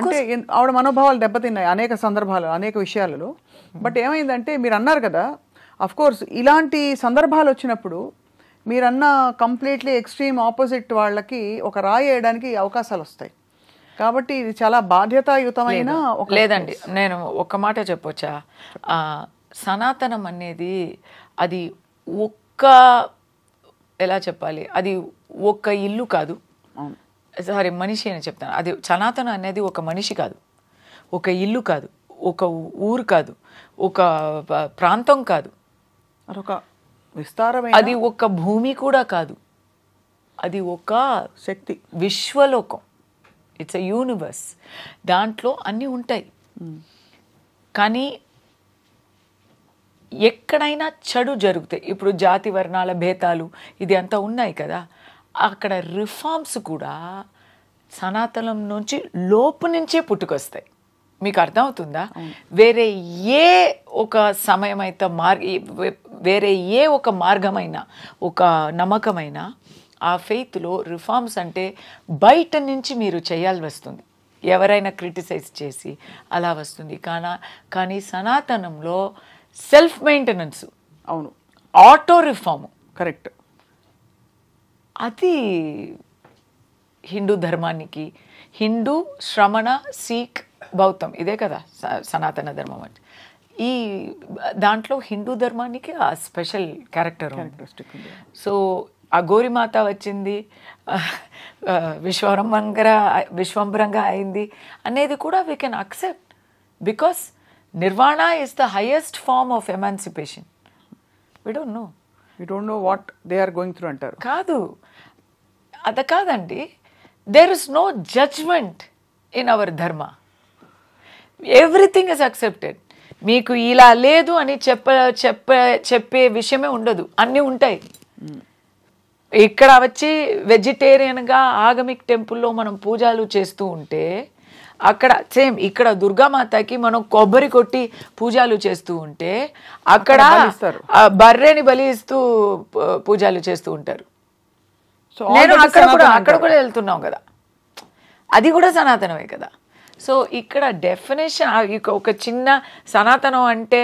అంటే ఆవిడ మనోభావాలు దెబ్బతిన్నాయి అనేక సందర్భాలు అనేక విషయాలలో బట్ ఏమైందంటే మీరు అన్నారు కదా అఫ్ కోర్స్ ఇలాంటి సందర్భాలు వచ్చినప్పుడు మీరన్న కంప్లీట్లీ ఎక్స్ట్రీమ్ ఆపోజిట్ వాళ్ళకి ఒక రాయి వేయడానికి అవకాశాలు వస్తాయి కాబట్టి ఇది చాలా బాధ్యతాయుతమైన లేదండి నేను ఒక మాట చెప్పొచ్చా సనాతనం అనేది అది ఒక్క ఎలా చెప్పాలి అది ఒక్క ఇల్లు కాదు సారీ మనిషి అని చెప్తాను అది సనాతనం అనేది ఒక మనిషి కాదు ఒక ఇల్లు కాదు ఒక ఊరు కాదు ఒక ప్రాంతం కాదు విస్తారమైన అది ఒక భూమి కూడా కాదు అది ఒక శక్తి విశ్వలోకం ఇట్స్ అ యూనివర్స్ దాంట్లో అన్నీ ఉంటాయి కానీ ఎక్కడైనా చెడు జరుగుతాయి ఇప్పుడు జాతి వర్ణాల భేతాలు ఇది అంతా ఉన్నాయి కదా అక్కడ రిఫార్మ్స్ కూడా సనాతనం నుంచి లోపు నుంచే పుట్టుకొస్తాయి మీకు అర్థమవుతుందా వేరే ఏ ఒక సమయం అయితే మార్గ వేరే ఏ ఒక మార్గమైన ఒక నమ్మకమైన ఆ ఫెయిత్లో రిఫార్మ్స్ అంటే బయట నుంచి మీరు చేయాల్సి వస్తుంది ఎవరైనా క్రిటిసైజ్ చేసి అలా వస్తుంది కానీ కానీ సనాతనంలో సెల్ఫ్ మెయింటెనెన్స్ అవును ఆటో రిఫార్మ్ కరెక్ట్ అది హిందూ ధర్మానికి హిందూ శ్రమణ సిక్ బౌద్ధం ఇదే కదా సనాతన ధర్మం అంటే ఈ దాంట్లో హిందూ ధర్మానికి ఆ స్పెషల్ క్యారెక్టర్ సో ఆ గోరిమాత వచ్చింది విశ్వరంభంగర విశ్వంభరంగా అయింది అనేది కూడా we can accept because nirvana is the highest form of emancipation we don't know we don't know what they are going through అంటారు కాదు అది కాదండి there is no judgement in our dharma everything is accepted మీకు ఇలా లేదు అని చెప్ప చెప్ప చెప్పే విషయమే ఉండదు అన్నీ ఉంటాయి ఇక్కడ వచ్చి వెజిటేరియన్గా ఆగమిక్ టెంపుల్లో మనం పూజలు చేస్తూ ఉంటే అక్కడ సేమ్ ఇక్కడ దుర్గామాతకి మనం కొబ్బరి కొట్టి పూజలు చేస్తూ ఉంటే అక్కడ బర్రెని బలి ఇస్తూ పూజలు చేస్తూ ఉంటారు నేను అక్కడ కూడా అక్కడ కూడా వెళ్తున్నాం కదా అది కూడా సనాతనమే కదా సో ఇక్కడ డెఫినేషన్ ఒక చిన్న సనాతనం అంటే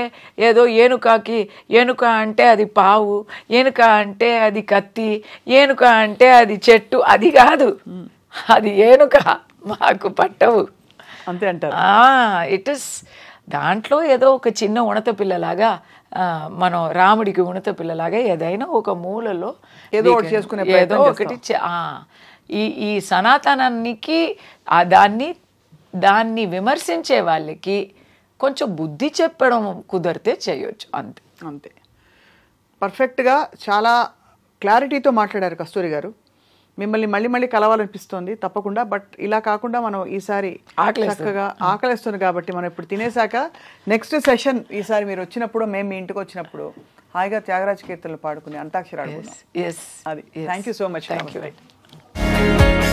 ఏదో ఏనుకాకి ఏనుక అంటే అది పావు ఏనుక అంటే అది కత్తి ఏనుక అంటే అది చెట్టు అది కాదు అది ఏనుక మాకు పట్టవు అంతే అంటారు ఇట్ ఇస్ దాంట్లో ఏదో ఒక చిన్న ఉణత పిల్లలాగా మనం రాముడికి ఉణత పిల్లలాగా ఏదైనా ఒక మూలలో ఏదో ఒకటి చేసుకునే ఏదో ఒకటి ఈ ఈ సనాతనానికి దాన్ని దాన్ని విమర్శించే వాళ్ళకి కొంచెం బుద్ధి చెప్పడం కుదిరితే చేయొచ్చు అంతే అంతే పర్ఫెక్ట్గా చాలా క్లారిటీతో మాట్లాడారు కస్తూరి గారు మిమ్మల్ని మళ్ళీ మళ్ళీ కలవాలనిపిస్తుంది తప్పకుండా బట్ ఇలా కాకుండా మనం ఈసారి చక్కగా ఆకలిస్తుంది కాబట్టి మనం ఇప్పుడు తినేశాక నెక్స్ట్ సెషన్ ఈసారి మీరు వచ్చినప్పుడు మేము మీ ఇంటికి వచ్చినప్పుడు హాయిగా త్యాగరాజ కీర్తనలు పాడుకుని అంతాక్షరాలు ఎస్ అది thank you so much thank you